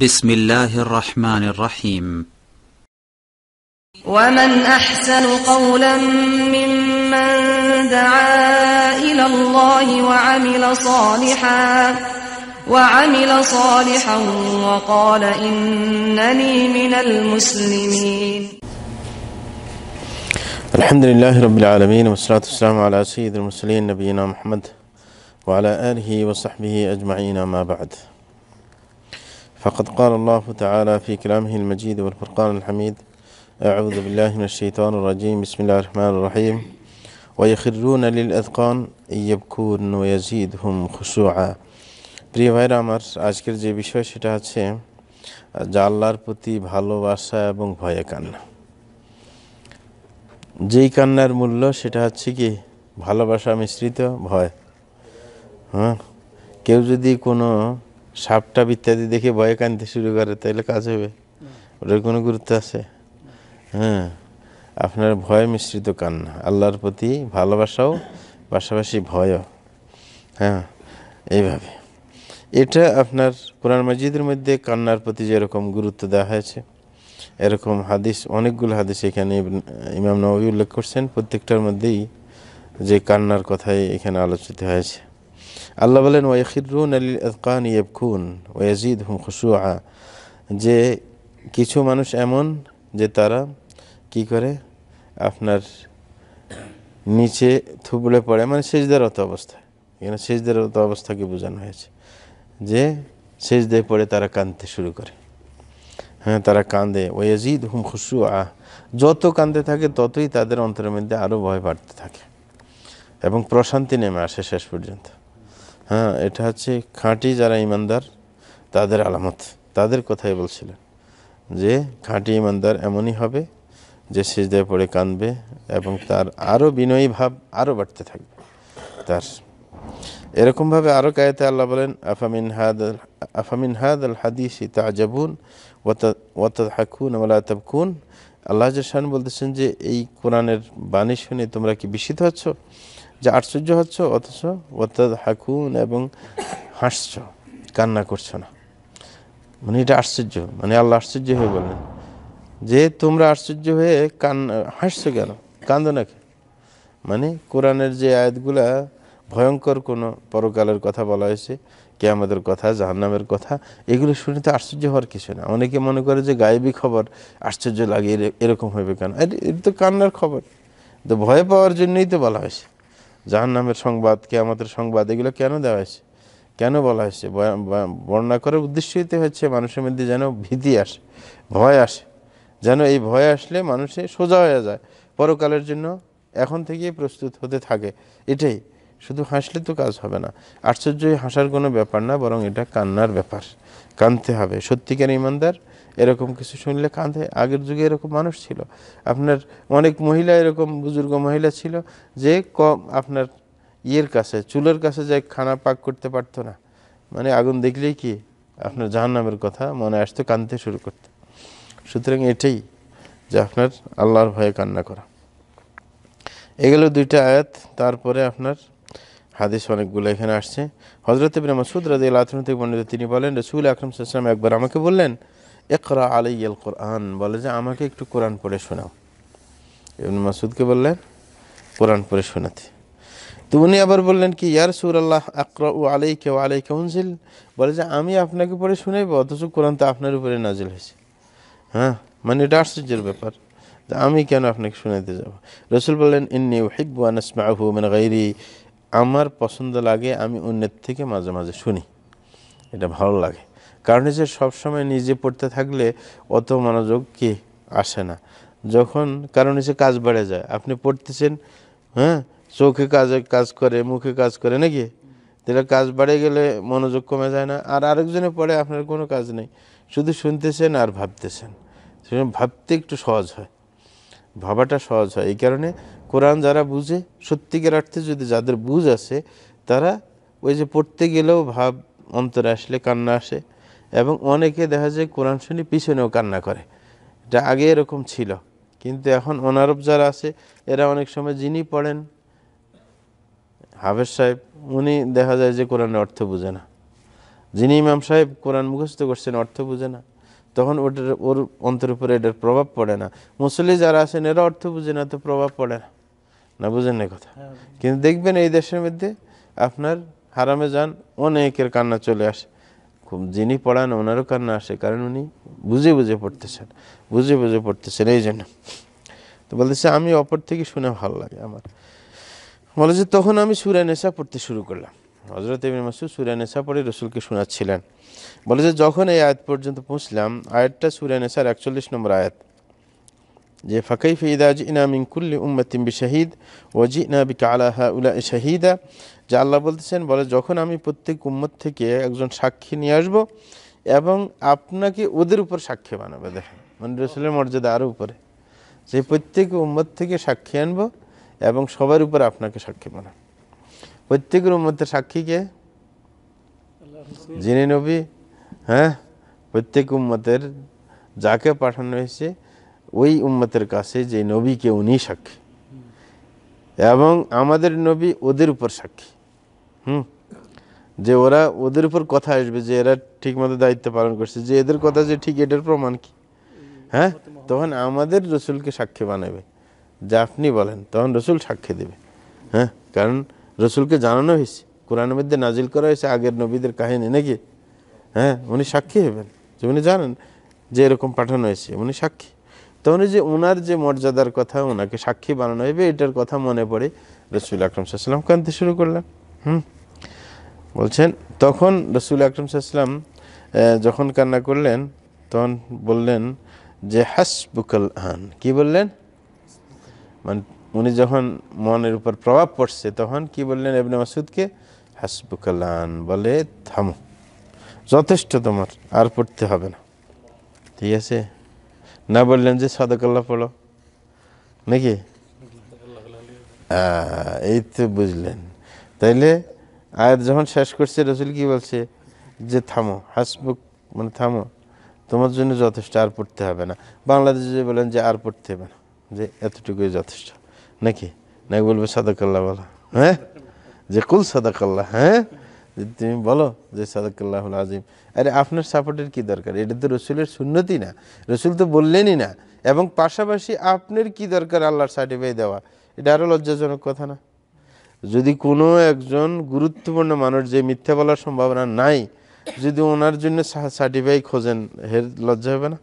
بسم الله الرحمن الرحيم ومن أحسن قولا ممن دعا إلى الله وعمل صالحا وعمل صالحا وقال إنني من المسلمين الحمد لله رب العالمين والصلاة والسلام على سيد المرسلين نبينا محمد وعلى آله وصحبه أجمعين ما بعد فقد قال الله تعالى في كلامه المجيد والفرقان الحميد أعوذ بالله من الشيطان الرجيم بسم الله الرحمن الرحيم ويخرون للأذقان يبكون ويزيدهم خشوعا প্রিয় ভাইরা আমার আজকের যে বিষয় সেটা হচ্ছে যা আল্লাহর প্রতি ভালোবাসা এবং ভয়ে কান্না যেই কান্নার মূল্য সেটা হচ্ছে কি ভালোবাসা মিশ্রিত ভয় হ্যাঁ কেউ যদি কোনো টাপ ইত্যাদি দেখে ভয়ে কানতে শুরু করে তাহলে কাজ হবে ওটার কোনো গুরুত্ব আছে হ্যাঁ আপনার ভয় মিশ্রিত কান্না আল্লাহর প্রতি ভালোবাসাও পাশাপাশি ভয়ও হ্যাঁ এইভাবে এটা আপনার কোরআন মসজিদের মধ্যে কান্নার প্রতি যেরকম গুরুত্ব দেওয়া হয়েছে এরকম হাদিস অনেকগুলো হাদিস এখানে ইমাম নবী উল্লেখ করছেন প্রত্যেকটার মধ্যেই যে কান্নার কথাই এখানে আলোচিত হয়েছে আল্লাহ বলেন ওয়াইখিরুন আলী আদকান খুন ওয়াজিদ হুম খুশুয়া যে কিছু মানুষ এমন যে তারা কি করে আপনার নিচে থুবলে পড়ে মানে সেজদারত অবস্থায় এখানে সেজদারত অবস্থাকে বোঝানো হয়েছে যে সেজদে পড়ে তারা কাঁদতে শুরু করে হ্যাঁ তারা কাঁদে ওয়াজিদ হুম খুশু যত কাঁদতে থাকে ততই তাদের অন্তরের মধ্যে আরও ভয় বাড়তে থাকে এবং প্রশান্তি নেমে আসে শেষ পর্যন্ত হ্যাঁ এটা হচ্ছে খাঁটি যারা ইমানদার তাদের আলামত তাদের কথাই বলছিলেন যে খাঁটি ইমানদার এমনই হবে যে সিজদায় পড়ে কাঁদবে এবং তার আরও বিনয়ী ভাব আরও বাড়তে থাকবে তার এরকমভাবে আরও কায়তে আল্লাহ বলেন আফামিন হাদ আফামিন হাদ আল হাদিস তাজাবুন ওত হাকুন ওলা কুন আল্লাহ জসান বলতেছেন যে এই কোরআনের বাণী শুনে তোমরা কি বিস্মিত হচ্ছ যে আশ্চর্য হচ্ছ অথচ অর্থাৎ হাকুন এবং হাসছ কান্না করছো না মানে এটা আশ্চর্য মানে আল্লাহ আশ্চর্য হয়ে বললেন যে তোমরা আশ্চর্য হয়ে কান হাসছো কেন কান্দো নাকি মানে কোরআনের যে আয়াতগুলা ভয়ঙ্কর কোনো পরকালের কথা বলা হয়েছে কে আমাদের কথা জাহান্নামের কথা এগুলো শুনে তো আশ্চর্য হওয়ার কিছু না অনেকে মনে করে যে গায়েবী খবর আশ্চর্য লাগে এরকম হবে কেন এটা তো কান্নার খবর তো ভয় পাওয়ার জন্যই তো বলা হয়েছে জাহান্নামের সংবাদ কেয়ামতের সংবাদ এগুলো কেন দেওয়া হয়েছে কেন বলা হয়েছে বর্ণনা করার উদ্দেশ্যই হচ্ছে মানুষের মধ্যে যেন ভীতি আসে ভয় আসে যেন এই ভয় আসলে মানুষে সোজা হয়ে যায় পরকালের জন্য এখন থেকেই প্রস্তুত হতে থাকে এটাই শুধু হাসলে তো কাজ হবে না আশ্চর্যই হাসার কোনো ব্যাপার না বরং এটা কান্নার ব্যাপার কানতে হবে সত্যিকার ইমানদার এরকম কিছু শুনলে কাঁধে আগের যুগে এরকম মানুষ ছিল আপনার অনেক মহিলা এরকম বুজুর্গ মহিলা ছিল যে কম আপনার ইয়ের কাছে চুলের কাছে যে খানা পাক করতে পারতো না মানে আগুন দেখলেই কি আপনার জাহান্নামের কথা মনে আসতো কাঁদতে শুরু করতে সুতরাং এটাই যে আপনার আল্লাহর ভয়ে কান্না করা এগুলো দুইটা আয়াত তারপরে আপনার হাদিস অনেকগুলো এখানে আসছে হজরত ইবনে মাসুদ রাজি আল্লাহ থেকে বর্ণিত তিনি বলেন রসুল আকরম সাল্লাম একবার আমাকে বললেন একরা ইয়াল কোরআন বলে যে আমাকে একটু কোরআন পড়ে শোনাও ইবনু মাসুদকে বললেন কোরআন পড়ে শোনাতে তো উনি আবার বললেন কি ইয়ার সুর আল্লাহ আকরা ও আলাইকে ও কেউ হুনসিল বলে যে আমি আপনাকে পড়ে শুনাইব অথচ কোরআন তো আপনার উপরে নাজিল হয়েছে হ্যাঁ মানে এটা আশ্চর্যের ব্যাপার আমি কেন আপনাকে শুনাইতে যাব রসুল বললেন ইন্নি হিব্বু মাহু মানে গাইরি আমার পছন্দ লাগে আমি অন্যের থেকে মাঝে মাঝে শুনি এটা ভালো লাগে কারণ হচ্ছে সবসময় নিজে পড়তে থাকলে অত মনোযোগ কি আসে না যখন কারণ হচ্ছে কাজ বেড়ে যায় আপনি পড়তেছেন হ্যাঁ চোখে কাজে কাজ করে মুখে কাজ করে নাকি তাহলে কাজ বাড়ে গেলে মনোযোগ কমে যায় না আর আরেকজনে পড়ে আপনার কোনো কাজ নেই শুধু শুনতেছেন আর ভাবতেছেন ভাবতে একটু সহজ হয় ভাবাটা সহজ হয় এই কারণে কোরআন যারা বুঝে সত্যিকার অর্থে যদি যাদের বুঝ আছে তারা ওই যে পড়তে গেলেও ভাব অন্তরে আসলে কান্না আসে এবং অনেকে দেখা যায় কোরআন শুনি পিছনেও কান্না করে এটা আগে এরকম ছিল কিন্তু এখন অনারব যারা আছে এরা অনেক সময় যিনি পড়েন হাফেজ সাহেব উনি দেখা যায় যে কোরআনের অর্থ বুঝে না যিনি ইমাম সাহেব কোরআন মুখস্থ করছেন অর্থ বুঝে না তখন ওটার ওর অন্তর উপরে এটার প্রভাব পড়ে না মুসলি যারা আছেন এরা অর্থ বুঝে না তো প্রভাব পড়ে না না বুঝেন না কথা হ্যাঁ। কিন্তু দেখবেন এই দেশের মধ্যে আপনার হারামে যান অনেকের কান্না চলে আসে খুব যিনি পড়ান ওনারও কান্না আসে কারণ উনি বুঝে বুঝে পড়তেছেন বুঝে বুঝে পড়তেছেন এই জন্য তো বলতেছে আমি অপর থেকে শুনে ভালো লাগে আমার বলে যে তখন আমি নেশা পড়তে শুরু করলাম হজরত ইবিন মাসুদ নেশা পড়ে রসুলকে শোনাচ্ছিলেন বলে যে যখন এই আয়াত পর্যন্ত পৌঁছলাম আয়াতটা নেশার একচল্লিশ নম্বর আয়াত যে ফাকাইফ ইদা জিনা মিন কুল্লি উম্মাতিম শাহিদ ও জি বিকা বি কালাহা উলা শাহিদা যা আল্লাহ বলতেছেন বলে যখন আমি প্রত্যেক উম্মত থেকে একজন সাক্ষী নিয়ে আসবো এবং আপনাকে ওদের উপর সাক্ষী বানাবে দেখেন মানে রসুলের মর্যাদা আরও উপরে যে প্রত্যেক উম্মত থেকে সাক্ষী আনবো এবং সবার উপর আপনাকে সাক্ষী বানাবো প্রত্যেকের উম্মতের সাক্ষীকে জিনে নবী হ্যাঁ প্রত্যেক উম্মতের যাকে পাঠানো হয়েছে ওই উম্মতের কাছে যে নবীকে উনি সাক্ষী এবং আমাদের নবী ওদের উপর সাক্ষী হুম যে ওরা ওদের উপর কথা আসবে যে এরা ঠিকমতো দায়িত্ব পালন করছে যে এদের কথা যে ঠিক এটার প্রমাণ কি হ্যাঁ তখন আমাদের রসুলকে সাক্ষী বানাবে যা আপনি বলেন তখন রসুল সাক্ষী দেবে হ্যাঁ কারণ রসুলকে জানানো হয়েছে কোরআন মধ্যে নাজিল করা হয়েছে আগের নবীদের কাহিনী নাকি হ্যাঁ উনি সাক্ষী হবেন যে উনি জানেন যে এরকম পাঠানো হয়েছে উনি সাক্ষী তখন যে ওনার যে মর্যাদার কথা ওনাকে সাক্ষী বানানো হবে এটার কথা মনে পড়ে রসুল আকরম সাল্লাম কানতে শুরু করলাম হুম বলছেন তখন রসুল আকরম সাল্লাম যখন কান্না করলেন তখন বললেন যে হাসবুকাল আন কি বললেন মানে উনি যখন মনের উপর প্রভাব পড়ছে তখন কি বললেন এবনে মাসুদকে হাসবুকাল আন বলে থামো যথেষ্ট তোমার আর পড়তে হবে না ঠিক আছে না বললেন যে সদকাল্লা পড়ো নাকি এই তো বুঝলেন তাইলে আয়াত যখন শেষ করছে রসুল কি বলছে যে থামো হাসবুক মানে থামো তোমার জন্য যথেষ্ট আর পড়তে হবে না বাংলাদেশে যে বলেন যে আর পড়তে হবে না যে এতটুকুই যথেষ্ট নাকি নাকি বলবে সাদাকাল্লা বলা হ্যাঁ যে কুল সাদাকাল্লা হ্যাঁ যদি তুমি বলো যে সাদাকাল্লাহ আজিম আরে আপনার সাপোর্টের কি দরকার এটা তো রসুলের শূন্যতি না রসুল তো বললেনই না এবং পাশাপাশি আপনার কি দরকার আল্লাহর সার্টিফাই দেওয়া এটা আরও লজ্জাজনক কথা না যদি কোনো একজন গুরুত্বপূর্ণ মানুষ যে মিথ্যা বলার সম্ভাবনা নাই যদি ওনার জন্য সার্টিফাই খোঁজেন হের লজ্জা হবে না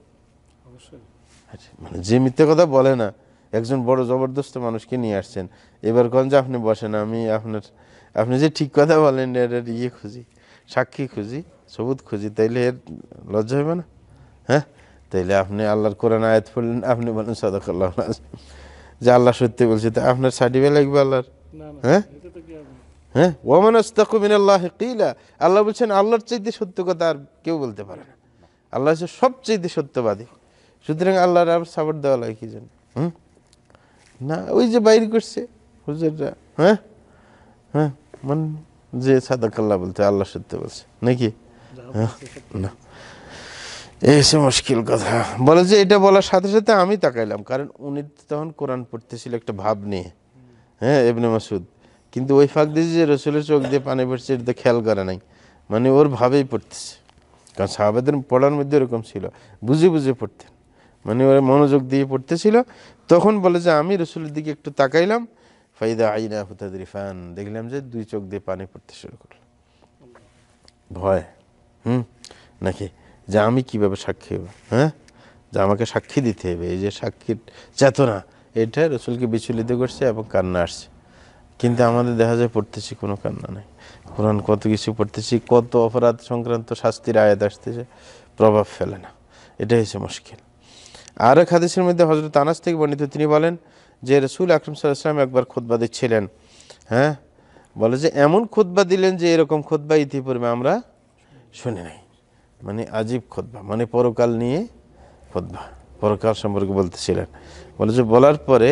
আচ্ছা, মানে যে মিথ্যে কথা বলে না একজন বড় জবরদস্ত মানুষকে নিয়ে আসছেন এবার কন যে আপনি বসেন আমি আপনার আপনি যে ঠিক কথা বলেন এর ইয়ে খুঁজি সাক্ষী খুঁজি সবুত খুঁজি তাইলে এর লজ্জা হবে না হ্যাঁ তাইলে আপনি আল্লাহর কোরআন আয়াত পড়লেন আপনি বলেন আল্লাহ যে আল্লাহ সত্যি বলছে তা আপনার সার্টিফিকেট লাগবে আল্লাহর হ্যাঁ হ্যাঁ ওমান আস্তাকুমিন আল্লাহ কিলা আল্লাহ বলছেন আল্লাহর চাইতে সত্য কথা আর কেউ বলতে পারে না আল্লাহ হচ্ছে সবচেয়ে সত্যবাদী সুতরাং আল্লাহর আর সাপোর্ট দেওয়া লাগে কি জন্য হুম না ওই যে বাইর করছে হুজুররা হ্যাঁ হ্যাঁ মানে যে সাদাকাল্লা বলছে আল্লাহ সত্য বলছে নাকি হ্যাঁ, না এসে মুশকিল কথা বলে যে এটা বলার সাথে সাথে আমি তাকাইলাম কারণ উনি তখন কোরআন পড়তেছিল একটা ভাব নিয়ে হ্যাঁ এবনে মাসুদ কিন্তু ওই ফাঁক দিয়ে যে রসুলের চোখ দিয়ে পানি পড়ছে এটা খেয়াল করে নাই মানে ওর ভাবেই পড়তেছে কারণ সাহাবাদের পড়ার মধ্যে এরকম ছিল বুঝে বুঝে পড়তেন মানে ওরা মনোযোগ দিয়ে পড়তেছিল তখন বলে যে আমি রসুলের দিকে একটু তাকাইলাম ফাইদা আইনা হুতাদের রিফান দেখলাম যে দুই চোখ দিয়ে পানি পড়তে শুরু করল ভয় হুম নাকি যে আমি কিভাবে সাক্ষী হবো হ্যাঁ যে আমাকে সাক্ষী দিতে হবে এই যে সাক্ষীর চেতনা এটা রসুলকে বিচলিত করছে এবং কান্না আসছে কিন্তু আমাদের দেখা যায় পড়তেছি কোনো কান্না নাই কোরআন কত কিছু পড়তেছি কত অপরাধ সংক্রান্ত শাস্তির আয়াত আসতেছে প্রভাব ফেলে না এটাই হচ্ছে মুশকিল আর এক হাদিসের মধ্যে হজরত আনাস থেকে বর্ণিত তিনি বলেন যে রসুল আকরম সাল্লাম একবার খোদবা দিচ্ছিলেন হ্যাঁ বলে যে এমন খোদবা দিলেন যে এরকম খোদবা ইতিপূর্বে আমরা শুনি নাই মানে আজীব খোদবা মানে পরকাল নিয়ে খোদবা পরকাল সম্পর্কে বলতেছিলেন বলে যে বলার পরে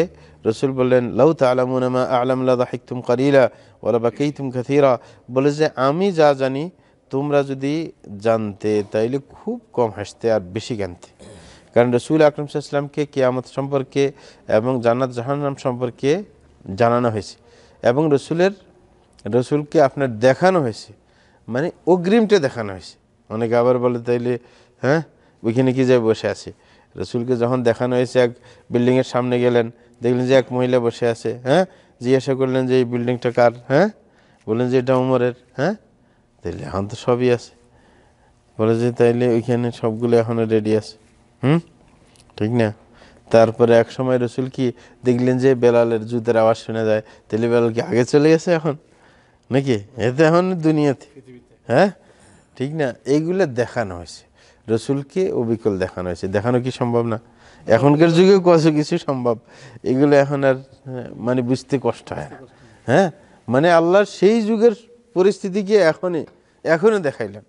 রসুল বললেন লাউ তালামুনামা আলামলা দাহিকুম করিলা ওলা বা কেইতুম কাথিরা বলে যে আমি যা জানি তোমরা যদি জানতে তাইলে খুব কম হাসতে আর বেশি জ্ঞানতে কারণ রসুল আকরম সাহাকে কেয়ামত সম্পর্কে এবং জান্নাত জাহান্নাম সম্পর্কে জানানো হয়েছে এবং রসুলের রসুলকে আপনার দেখানো হয়েছে মানে অগ্রিমটা দেখানো হয়েছে অনেকে আবার বলে তাইলে হ্যাঁ ওইখানে কি যায় বসে আছে রসুলকে যখন দেখানো হয়েছে এক বিল্ডিংয়ের সামনে গেলেন দেখলেন যে এক মহিলা বসে আছে হ্যাঁ জিজ্ঞাসা করলেন যে এই বিল্ডিংটা কার হ্যাঁ বললেন যে এটা উমরের হ্যাঁ তাইলে এখন তো সবই আছে বলে যে তাইলে ওইখানে সবগুলো এখনও রেডি আছে হুম ঠিক না তারপরে এক সময় রসুল কি দেখলেন যে বেলালের যুদ্ধের আওয়াজ শোনা যায় তাহলে বেলাল কি আগে চলে গেছে এখন নাকি এতে এখন দুনিয়াতে হ্যাঁ ঠিক না এইগুলো দেখানো হয়েছে রসুলকে অবিকল দেখানো হয়েছে দেখানো কি সম্ভব না এখনকার যুগেও কত কিছু সম্ভব এগুলো এখন আর মানে বুঝতে কষ্ট হয় না হ্যাঁ মানে আল্লাহর সেই যুগের পরিস্থিতিকে এখনই এখনও দেখাইলেন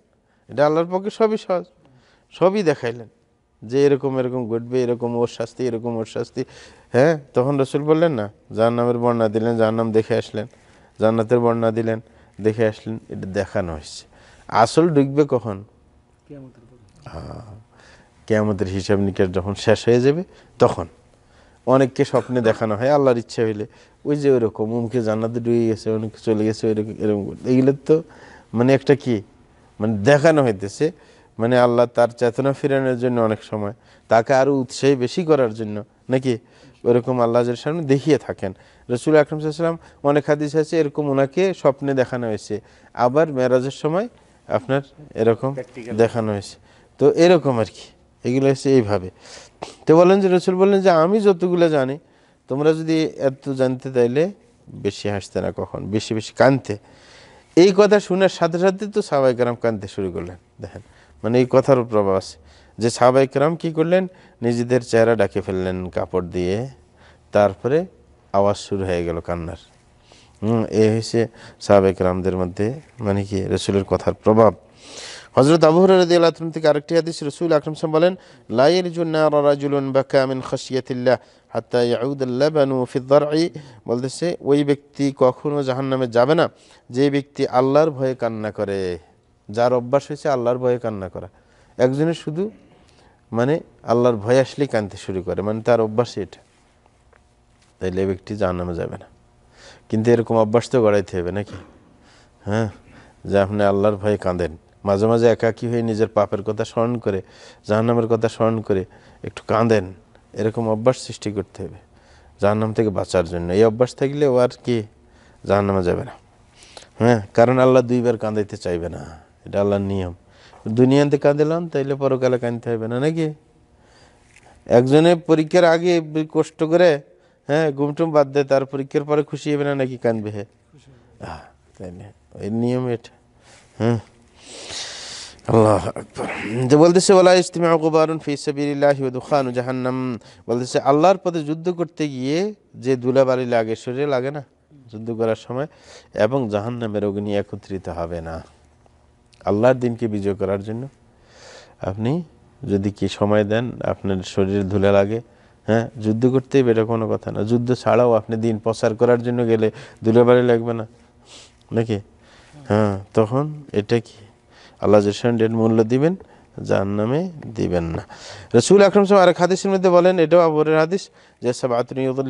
এটা আল্লাহর পক্ষে সবই সহজ সবই দেখাইলেন যে এরকম এরকম ঘটবে এরকম ওর শাস্তি এরকম ওর শাস্তি হ্যাঁ তখন রসুল বললেন না জাহান্নামের বর্ণনা দিলেন জাহান্নাম দেখে আসলেন জান্নাতের বর্ণনা দিলেন দেখে আসলেন এটা দেখানো হয়েছে আসল ডুকবে কখন কেমতের হিসাব নিকাশ যখন শেষ হয়ে যাবে তখন অনেককে স্বপ্নে দেখানো হয় আল্লাহর ইচ্ছা হইলে ওই যে ওইরকম উমকে জান্নাতে ডুবে গেছে অনেকে চলে গেছে ওইরকম এরকম এগুলোর তো মানে একটা কি মানে দেখানো হইতেছে মানে আল্লাহ তার চেতনা ফেরানোর জন্য অনেক সময় তাকে আরও উৎসাহী বেশি করার জন্য নাকি ওরকম আল্লাহের সামনে দেখিয়ে থাকেন রসুল আকরম সাল্লাম অনেক হাদিস আছে এরকম ওনাকে স্বপ্নে দেখানো হয়েছে আবার মেরাজের সময় আপনার এরকম দেখানো হয়েছে তো এরকম আর কি এগুলো হচ্ছে এইভাবে তো বলেন যে রসুল বললেন যে আমি যতগুলো জানি তোমরা যদি এত জানতে তাইলে বেশি হাসতে না কখন বেশি বেশি কানতে এই কথা শোনার সাথে সাথে তো সবাই গ্রাম কানতে শুরু করলেন দেখেন মানে এই কথার প্রভাব আছে যে কেরাম কী করলেন নিজেদের চেহারা ডাকে ফেললেন কাপড় দিয়ে তারপরে আওয়াজ শুরু হয়ে গেল কান্নার এ হয়েছে কেরামদের মধ্যে মানে কি রসুলের কথার প্রভাব হজরত আবুহর রদি থেকে আরেকটি হাদিস রসুল আকরমসাম বলেন লাইয়ের জন্য বাকা আমিন খসিয়াতিল্লাহ হাত্তা ইয়াউদুল্লাহ বানু ফিদ্দার বলতেছে ওই ব্যক্তি কখনো জাহান্নামে যাবে না যে ব্যক্তি আল্লাহর ভয়ে কান্না করে যার অভ্যাস হয়েছে আল্লাহর ভয়ে কান্না করা একজনের শুধু মানে আল্লাহর ভয় আসলেই কানতে শুরু করে মানে তার অভ্যাস এটা তাইলে ব্যক্তি জানানো যাবে না কিন্তু এরকম অভ্যাস তো গড়াইতে হবে নাকি হ্যাঁ যে আপনি আল্লাহর ভয়ে কাঁদেন মাঝে মাঝে একাকী হয়ে নিজের পাপের কথা স্মরণ করে জাহান্নামের কথা স্মরণ করে একটু কাঁদেন এরকম অভ্যাস সৃষ্টি করতে হবে জাহান্নাম থেকে বাঁচার জন্য এই অভ্যাস থাকলে ও আর কি জাহান্নামে যাবে না হ্যাঁ কারণ আল্লাহ দুইবার কাঁদাইতে চাইবে না এটা আল্লাহর নিয়ম দুনিয়াতে কাঁদিলাম তাইলে পরকালে কাঁদতে হবে না নাকি একজনের পরীক্ষার আগে কষ্ট করে হ্যাঁ গুমটুম বাদ দেয় তার পরীক্ষার পরে খুশি হবে না নাকি কাঁদবে হে হ্যাঁ, তাই না ওই নিয়ম এটা হ্যাঁ আল্লাহ বলতেছে ওলা জাহান্নাম বলতেছে আল্লাহর পথে যুদ্ধ করতে গিয়ে যে দুলাবাড়ি লাগে শরীরে লাগে না যুদ্ধ করার সময় এবং জাহান্নামের অগ্নি একত্রিত হবে না আল্লাহর দিনকে বিজয় করার জন্য আপনি যদি কি সময় দেন আপনার শরীর ধুলে লাগে হ্যাঁ যুদ্ধ করতেই বেটা কোনো কথা না যুদ্ধ ছাড়াও আপনি দিন প্রচার করার জন্য গেলে বাড়ি লাগবে না নাকি হ্যাঁ তখন এটা কি আল্লাহ জেসানের মূল্য দিবেন যার নামে দিবেন না রসুল আকরম সাহেব আরেক হাদিসের মধ্যে বলেন এটাও আবরের হাদিস যে সব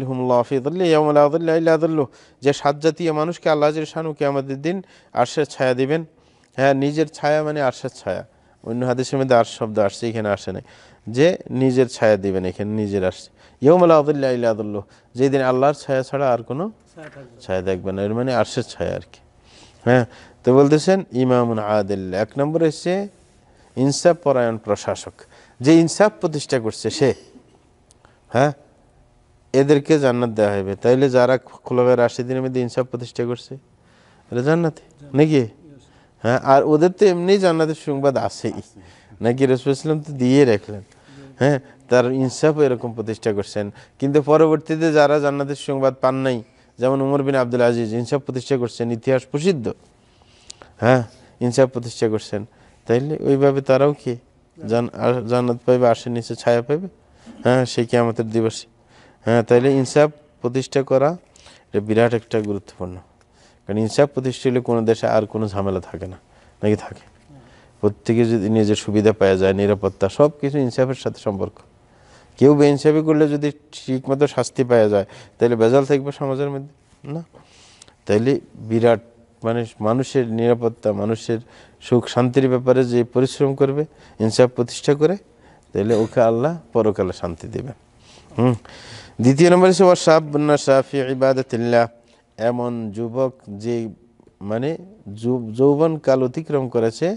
হুমুল্লাহ যে সাত জাতীয় মানুষকে আল্লাহ শানু আমাদের দিন আর সে ছায়া দিবেন হ্যাঁ নিজের ছায়া মানে আরশের ছায়া অন্য হাদিসের মধ্যে আর শব্দ আসছে এখানে আসে নাই যে নিজের ছায়া দিবেন এখানে নিজের আসছে ইয়মালা আবদুল্লাহ ইল্লাদুল্লাহ যেদিন আল্লাহর ছায়া ছাড়া আর কোনো ছায়া দেখবে না এর মানে আরশের ছায়া আর কি হ্যাঁ তো বলতেছেন ইমামুন আদুল্লাহ এক নম্বর এসছে ইনসাফ পরায়ণ প্রশাসক যে ইনসাফ প্রতিষ্ঠা করছে সে হ্যাঁ এদেরকে জান্নাত দেওয়া হবে তাইলে যারা খোলাবে রাশিদিনের মধ্যে ইনসাফ প্রতিষ্ঠা করছে এটা জান্নাতে নাকি হ্যাঁ আর ওদের তো এমনি জান্নাতের সংবাদ আসেই নাকি রসুল ইসলাম তো দিয়ে রাখলেন হ্যাঁ তার ইনসাফ এরকম প্রতিষ্ঠা করছেন কিন্তু পরবর্তীতে যারা জান্নাতের সংবাদ পান নাই যেমন উমর বিন আবদুল আজিজ ইনসাফ প্রতিষ্ঠা করছেন ইতিহাস প্রসিদ্ধ হ্যাঁ ইনসাফ প্রতিষ্ঠা করছেন তাইলে ওইভাবে তারাও কি জান্নাত পাইবে আশের নিচে ছায়া পাইবে হ্যাঁ সে কি আমাদের দিবসে হ্যাঁ তাইলে ইনসাফ প্রতিষ্ঠা করা এটা বিরাট একটা গুরুত্বপূর্ণ কারণ ইনসাফ প্রতিষ্ঠা হলে কোনো দেশে আর কোনো ঝামেলা থাকে না নাকি থাকে প্রত্যেকে যদি নিজের সুবিধা পাওয়া যায় নিরাপত্তা সব কিছু ইনসাফের সাথে সম্পর্ক কেউ ইনসাফি করলে যদি ঠিকমতো শাস্তি পাওয়া যায় তাহলে বেজাল থাকবে সমাজের মধ্যে না তাইলে বিরাট মানে মানুষের নিরাপত্তা মানুষের সুখ শান্তির ব্যাপারে যে পরিশ্রম করবে ইনসাফ প্রতিষ্ঠা করে তাহলে ওকে আল্লাহ পরকালে শান্তি দেবে হুম দ্বিতীয় নম্বর হিসেবে সাফ বন্যা সাফি ইবাদতিল্লাহ এমন যুবক যে মানে যৌবনকাল অতিক্রম করেছে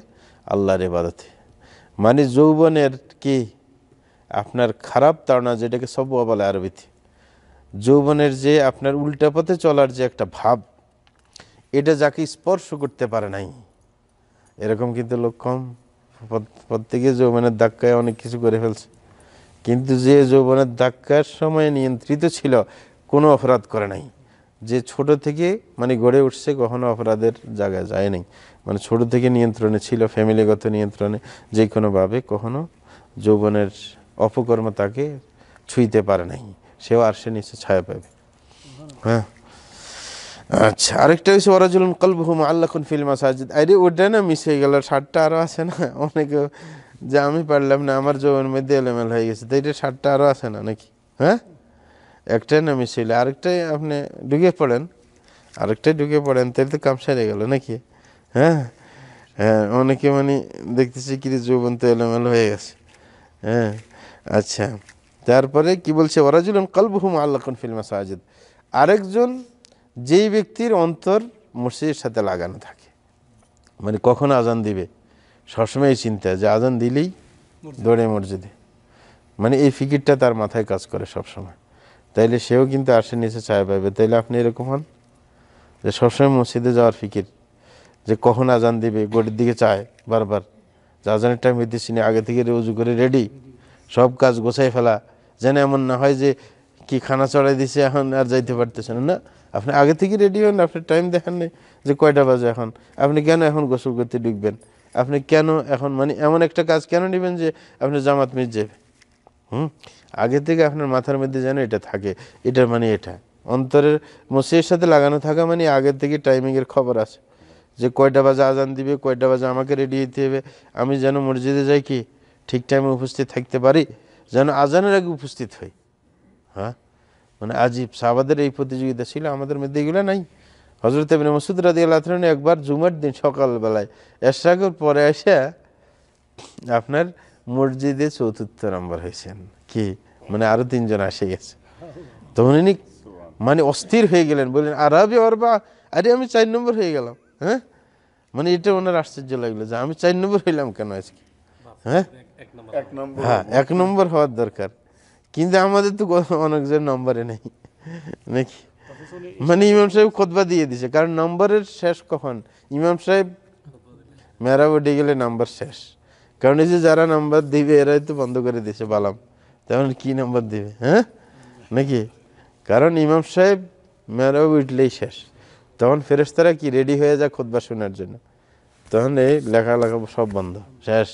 আল্লাহর এবাদতে মানে যৌবনের কি আপনার খারাপ তাড়না যেটাকে সব বলে আরবিতে যৌবনের যে আপনার উল্টা পথে চলার যে একটা ভাব এটা যাকে স্পর্শ করতে পারে নাই এরকম কিন্তু লোক কম প্রত্যেকে যৌবনের ধাক্কায় অনেক কিছু করে ফেলছে কিন্তু যে যৌবনের ধাক্কার সময় নিয়ন্ত্রিত ছিল কোনো অপরাধ করে নাই যে ছোট থেকে মানে গড়ে উঠছে কখনো অপরাধের জায়গায় যায় নাই মানে ছোট থেকে নিয়ন্ত্রণে ছিল ফ্যামিলিগত নিয়ন্ত্রণে যে কোনোভাবে কখনো যৌবনের অপকর্ম তাকে ছুঁইতে পারে নাই সেও আর সে নিচে ছায়া পাবে হ্যাঁ আচ্ছা আরেকটা হচ্ছে ওরাজুল হুম আল্লাহ ফিল মাসাজিদ আরে ওটা না মিশে গেল ষাটটা আরও আছে না অনেকে যে আমি পারলাম না আমার যৌবন মধ্যে এলোমেল হয়ে গেছে তো এটা ষাটটা আরও আছে না নাকি হ্যাঁ একটাই নামি ছিল আরেকটাই আপনি ঢুকে পড়েন আরেকটাই ঢুকে পড়েন তাহলে তো কাম সেরে গেল নাকি হ্যাঁ হ্যাঁ অনেকে মানে দেখতেছি কি যৌবন তো এলোমেলো হয়ে গেছে হ্যাঁ আচ্ছা তারপরে কি বলছে ওরাজুলন কলবহুম আল্লাহন ফিল্মা সাহাজিদ আরেকজন যেই ব্যক্তির অন্তর মসজিদের সাথে লাগানো থাকে মানে কখন আজান দিবে সবসময় চিন্তা যে আজান দিলেই দৌড়ে মসজিদে মানে এই ফিকিরটা তার মাথায় কাজ করে সবসময় তাইলে সেও কিন্তু আসে নিচে চায় পাইবে তাইলে আপনি এরকম হন যে সবসময় মসজিদে যাওয়ার ফিকির যে কখন আজান দিবে গড়ির দিকে চায় বারবার যে আজানের টাইম হইতে চিনি আগে থেকে উজু করে রেডি সব কাজ গোছাই ফেলা যেন এমন না হয় যে কি খানা চড়াই দিছে এখন আর যাইতে পারতেছে না না আপনি আগে থেকে রেডি হন আপনার টাইম দেখেন নেই যে কয়টা বাজে এখন আপনি কেন এখন গোসল করতে ঢুকবেন আপনি কেন এখন মানে এমন একটা কাজ কেন নেবেন যে আপনি জামাত মিস যাবেন হুম আগে থেকে আপনার মাথার মধ্যে যেন এটা থাকে এটা মানে এটা অন্তরের মসির সাথে লাগানো থাকা মানে আগের থেকে টাইমিংয়ের খবর আছে যে কয়টা বাজে আজান দিবে কয়টা বাজে আমাকে রেডি হতে হবে আমি যেন মসজিদে যাই কি ঠিক টাইমে উপস্থিত থাকতে পারি যেন আজানের আগে উপস্থিত হই হ্যাঁ মানে আজিব সাহাবাদের এই প্রতিযোগিতা ছিল আমাদের মধ্যে এগুলো নাই হজরত এমনি মসুদ রাজি আল্লাহ একবার জুমার দিন সকালবেলায় এশাকের পরে এসে আপনার মসজিদে চতুর্থ নম্বর হয়েছেন কি মানে আরো তিনজন আসে গেছে তখন উনি মানে অস্থির হয়ে গেলেন বললেন আরবি ওর বা আরে আমি চার নম্বর হয়ে গেলাম হ্যাঁ মানে এটা ওনার আশ্চর্য লাগলো যে আমি চার নম্বর হইলাম কেন আজকে হ্যাঁ হ্যাঁ এক নম্বর হওয়ার দরকার কিন্তু আমাদের তো অনেকজন নম্বরে নেই নাকি মানে ইমাম সাহেব খোদবা দিয়ে দিছে কারণ নম্বরের শেষ কখন ইমাম সাহেব মেরা ডে গেলে নম্বর শেষ কারণ এই যে যারা নাম্বার দিবে এরাই তো বন্ধ করে দিয়েছে বালাম তেমন কি নাম্বার দিবে হ্যাঁ নাকি কারণ ইমাম সাহেব মেয়েরাও উঠলেই শেষ তখন ফেরেস্তারা কি রেডি হয়ে যায় খোদবা শোনার জন্য তখন এই লেখা লেখা সব বন্ধ শেষ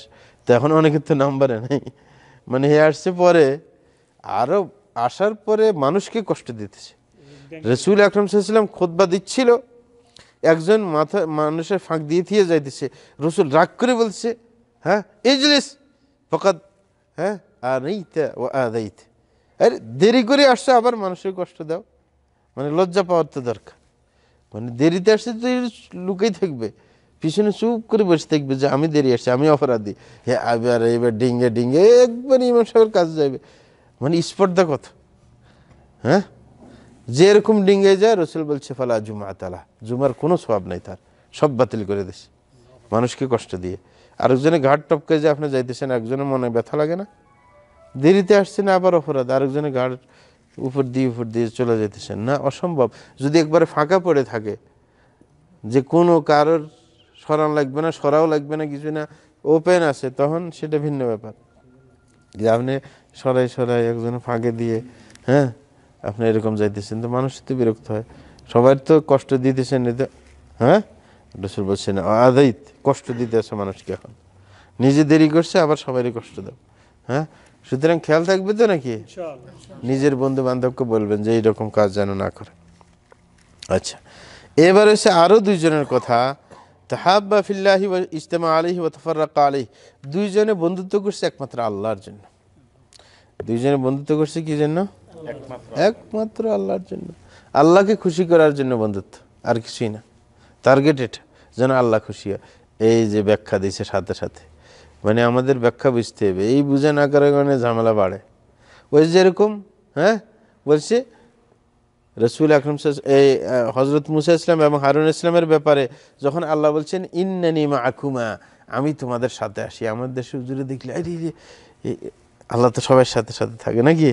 তো এখন অনেকের তো নাম্বারে নেই মানে হে আসছে পরে আরও আসার পরে মানুষকে কষ্ট দিতেছে রসুল আকরম সাহসাল্লাম খোদবা দিচ্ছিল একজন মাথা মানুষের ফাঁক দিয়ে দিয়ে যাইতেছে রসুল রাগ করে বলছে ها اجلس فقد হ্যাঁ আনাইতা ও আরে দেরি করে আসছে আবার মানুষের কষ্ট দাও মানে লজ্জা পাওয়ার তো দরকার মানে দেরিতে আসছে তো লুকেই থাকবে পিছনে চুপ করে বসে থাকবে যে আমি দেরি আসছি আমি অপরাধী হ্যাঁ এবার এবার ডিঙ্গে ডিঙ্গে একবার ইমাম সাহেবের কাজ যাবে মানে স্পর্ধা কত হ্যাঁ যেরকম ডিঙ্গে যায় রসুল বলছে ফালা জুমা তালা জুমার কোনো স্বভাব নাই তার সব বাতিল করে দিস মানুষকে কষ্ট দিয়ে আরেকজনে ঘাট টপকে যে আপনি যাইতেছেন একজনের মনে ব্যথা লাগে না দেরিতে আসছেন আবার অপরাধ আরেকজনে ঘাট উপর দিয়ে উপর দিয়ে চলে যেতেছেন না অসম্ভব যদি একবারে ফাঁকা পড়ে থাকে যে কোনো কারোর সরান লাগবে না সরাও লাগবে না কিছু না ওপেন আছে তখন সেটা ভিন্ন ব্যাপার যে আপনি সরাই সরাই একজনে ফাঁকে দিয়ে হ্যাঁ আপনি এরকম যাইতেছেন তো মানুষ তো বিরক্ত হয় সবার তো কষ্ট দিতেছেন এতে হ্যাঁ রসুল বলছেন আদৈত কষ্ট দিতে আছে মানুষকে এখন নিজে দেরি করছে আবার সবারই কষ্ট দেব হ্যাঁ সুতরাং খেয়াল থাকবে তো নাকি নিজের বন্ধু বান্ধবকে বলবেন যে এইরকম কাজ যেন না করে আচ্ছা এবার হচ্ছে আরও দুইজনের কথা তাহাব্বা ফিল্লাহি ইস্তেমা আলহি ওতফার্রাক আলহি দুইজনে বন্ধুত্ব করছে একমাত্র আল্লাহর জন্য দুইজনে বন্ধুত্ব করছে কি জন্য একমাত্র আল্লাহর জন্য আল্লাহকে খুশি করার জন্য বন্ধুত্ব আর কিছুই না টার্গেট এটা যেন আল্লাহ খুশি এই যে ব্যাখ্যা দিয়েছে সাথে সাথে মানে আমাদের ব্যাখ্যা বুঝতে হবে এই বুঝে না করার কারণে ঝামেলা বাড়ে ওই যেরকম হ্যাঁ বলছে রসুল আকরম এই হজরত মুসা ইসলাম এবং হারুন ইসলামের ব্যাপারে যখন আল্লাহ বলছেন ইন্নানিমা আকুমা আমি তোমাদের সাথে আসি আমার দেশে জুড়ে দেখলে আরে আল্লাহ তো সবার সাথে সাথে থাকে নাকি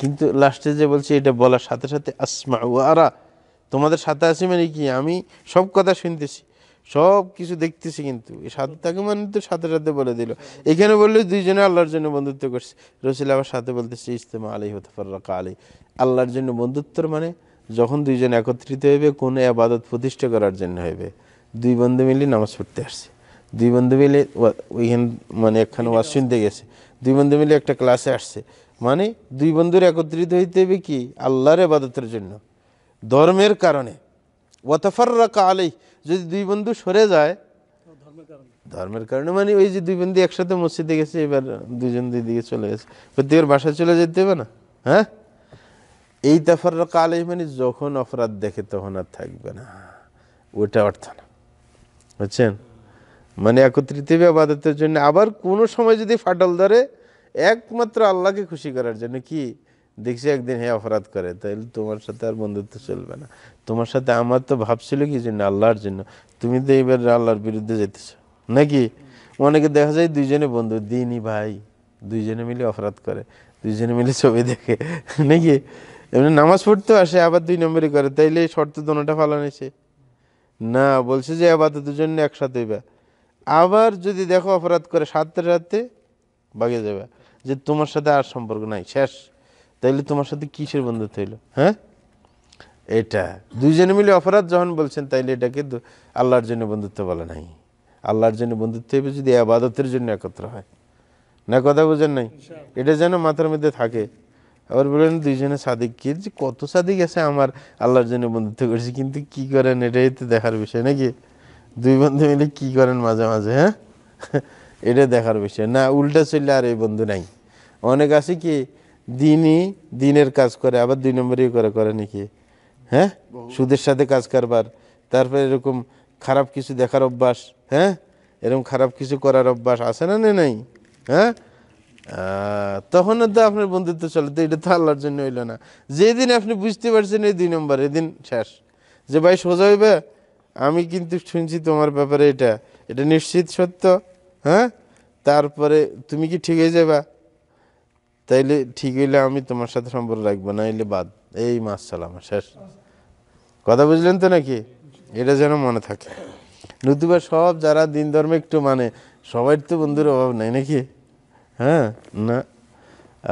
কিন্তু লাস্টে যে বলছে এটা বলার সাথে সাথে আসমা ওয়ারা তোমাদের সাথে আসি মানে কি আমি সব কথা শুনতেছি সব কিছু দেখতেছি কিন্তু সাথে তাকে মানে তো সাথে সাথে বলে দিল এখানে বললে দুইজনে আল্লাহর জন্য বন্ধুত্ব করছে রসিল আবার সাথে বলতেছে ইস্তেমা আলী হতফার্রাকা আলী আল্লাহর জন্য বন্ধুত্বর মানে যখন দুইজন একত্রিত হইবে কোনো আবাদত প্রতিষ্ঠা করার জন্য হইবে দুই বন্ধু মিলে নামাজ পড়তে আসছে দুই বন্ধু মিলে ওইখান মানে একখানে ওয়াশ শুনতে গেছে দুই বন্ধু মিলে একটা ক্লাসে আসছে মানে দুই বন্ধুর একত্রিত হইতে হবে কি আল্লাহর আবাদতের জন্য ধর্মের কারণে ওয়াতফার্রাকা আলী যদি দুই বন্ধু সরে যায় ধর্মের কারণে মানে ওই যে দুই বন্ধু একসাথে মসজিদে গেছে এবার দুজন দুই দিকে চলে গেছে প্রত্যেকের বাসায় চলে যেতে হবে না হ্যাঁ এই তাফার কালে মানে যখন অপরাধ দেখে তখন আর থাকবে না ওটা অর্থ না বুঝছেন মানে একত্রিত আবাদতের জন্য আবার কোনো সময় যদি ফাটল ধরে একমাত্র আল্লাহকে খুশি করার জন্য কি দেখছি একদিন হে অপরাধ করে তাহলে তোমার সাথে আর বন্ধুত্ব চলবে না তোমার সাথে আমার তো ভাবছিল কি জন্য আল্লাহর জন্য তুমি তো এবার আল্লাহর বিরুদ্ধে যেতেছ নাকি অনেকে দেখা যায় দুইজনে বন্ধু দিনই ভাই দুইজনে মিলে অপরাধ করে দুইজনে মিলে ছবি দেখে নাকি এমনি নামাজ পড়তেও আসে আবার দুই নম্বরই করে তাইলে শর্ত দোনোটা পালন এসে না বলছে যে আবার দুজন একসাথে হইবা আবার যদি দেখো অপরাধ করে সাথে সাথে বাগে যাবে যে তোমার সাথে আর সম্পর্ক নাই শেষ তাইলে তোমার সাথে কিসের বন্ধুত্ব হইলো হ্যাঁ এটা দুইজনে মিলে অপরাধ যখন বলছেন তাইলে এটাকে আল্লাহর জন্য বন্ধুত্ব বলা নাই আল্লাহর জন্য বন্ধুত্ব হইবে যদি আবাদতের জন্য একত্র হয় না কথা বোঝেন নাই এটা যেন মাথার মধ্যে থাকে আবার বলেন দুইজনে সাদিক কি যে কত সাদিক আছে আমার আল্লাহর জন্য বন্ধুত্ব করেছে কিন্তু কি করেন এটাই তো দেখার বিষয় নাকি দুই বন্ধু মিলে কি করেন মাঝে মাঝে হ্যাঁ এটা দেখার বিষয় না উল্টা চললে আর এই বন্ধু নাই অনেক আছে কি দিনই দিনের কাজ করে আবার দুই নম্বরই করে করে নাকি হ্যাঁ সুদের সাথে কাজ কারবার তারপরে এরকম খারাপ কিছু দেখার অভ্যাস হ্যাঁ এরকম খারাপ কিছু করার অভ্যাস আছে না নাই হ্যাঁ তখন তো আপনার বন্ধুত্ব চলে তো এটা তো আল্লাহর জন্য হইল না যেদিন আপনি বুঝতে পারছেন এই দুই নম্বর এদিন শেষ যে ভাই সোজা হইবে আমি কিন্তু শুনছি তোমার ব্যাপারে এটা এটা নিশ্চিত সত্য হ্যাঁ তারপরে তুমি কি ঠিক হয়ে যাবা তাইলে ঠিক হইলে আমি তোমার সাথে সম্পর্ক রাখবো না এলে বাদ এই মাছ চালাম শেষ কথা বুঝলেন তো নাকি এটা যেন মনে থাকে নতুবা সব যারা দিন ধর্মে একটু মানে সবাই তো বন্ধুর অভাব নাই নাকি হ্যাঁ না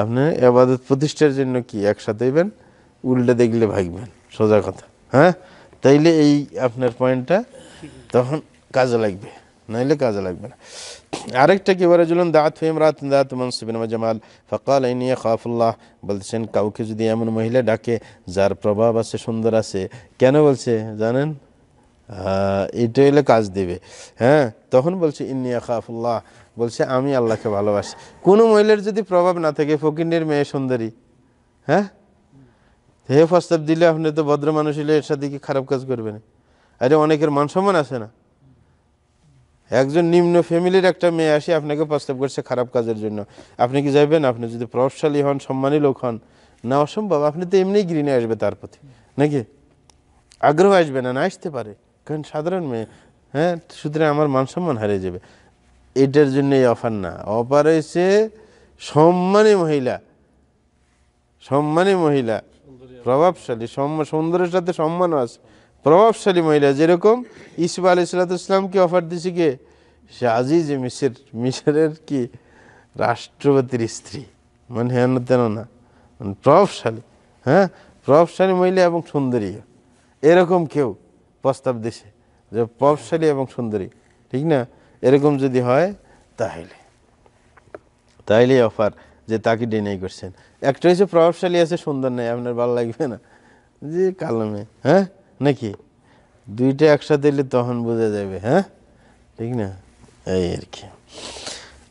আপনি আবাদত প্রতিষ্ঠার জন্য কি একসাথে হইবেন উল্টে দেখলে ভাগবেন সোজা কথা হ্যাঁ তাইলে এই আপনার পয়েন্টটা তখন কাজে লাগবে নাইলে কাজে লাগবে না আরেকটা কি বলে চলুন দাঁত ফেম রাত দাঁত মনসুবিন জামাল ফকাল এই নিয়ে খাফুল্লাহ বলছেন কাউকে যদি এমন মহিলা ডাকে যার প্রভাব আছে সুন্দর আছে কেন বলছে জানেন এটা এলে কাজ দেবে হ্যাঁ তখন বলছে ইন্নিয়া খাফুল্লাহ বলছে আমি আল্লাহকে ভালোবাসি কোনো মহিলার যদি প্রভাব না থাকে ফকিনের মেয়ে সুন্দরী হ্যাঁ হে প্রস্তাব দিলে আপনি তো ভদ্র মানুষ হলে এর সাথে কি খারাপ কাজ করবেন আরে অনেকের মান সম্মান আছে না একজন নিম্ন ফ্যামিলির একটা মেয়ে আসি আপনাকে প্রস্তাব করছে খারাপ কাজের জন্য আপনি কি যাবেন আপনি যদি প্রভাবশালী হন সম্মানী লোক হন না অসম্ভব আপনি তো এমনিই গৃহে আসবে তার প্রতি নাকি আগ্রহ আসবে না না আসতে পারে কারণ সাধারণ মেয়ে হ্যাঁ সুতরাং আমার মান সম্মান হারিয়ে যাবে এটার জন্য এই অফার না অফার হয়েছে সম্মানী মহিলা সম্মানী মহিলা প্রভাবশালী সুন্দরের সাথে সম্মানও আছে প্রভাবশালী মহিলা যেরকম ইসুফ আলি সালাতামকে অফার দিছে কে সে আজিজ মিশর মিশরের কি রাষ্ট্রপতির স্ত্রী মানে হেন তেন না মানে প্রভাবশালী হ্যাঁ প্রভাবশালী মহিলা এবং সুন্দরী এরকম কেউ প্রস্তাব দিছে যে প্রভাবশালী এবং সুন্দরী ঠিক না এরকম যদি হয় তাহলে তাহলে অফার যে তাকে ডিনাই করছেন একটা হচ্ছে প্রভাবশালী আছে সুন্দর নেই আপনার ভালো লাগবে না যে কালমে হ্যাঁ নাকি দুইটা একসাথে দিলে তখন বোঝা যাবে হ্যাঁ ঠিক না এই আর কি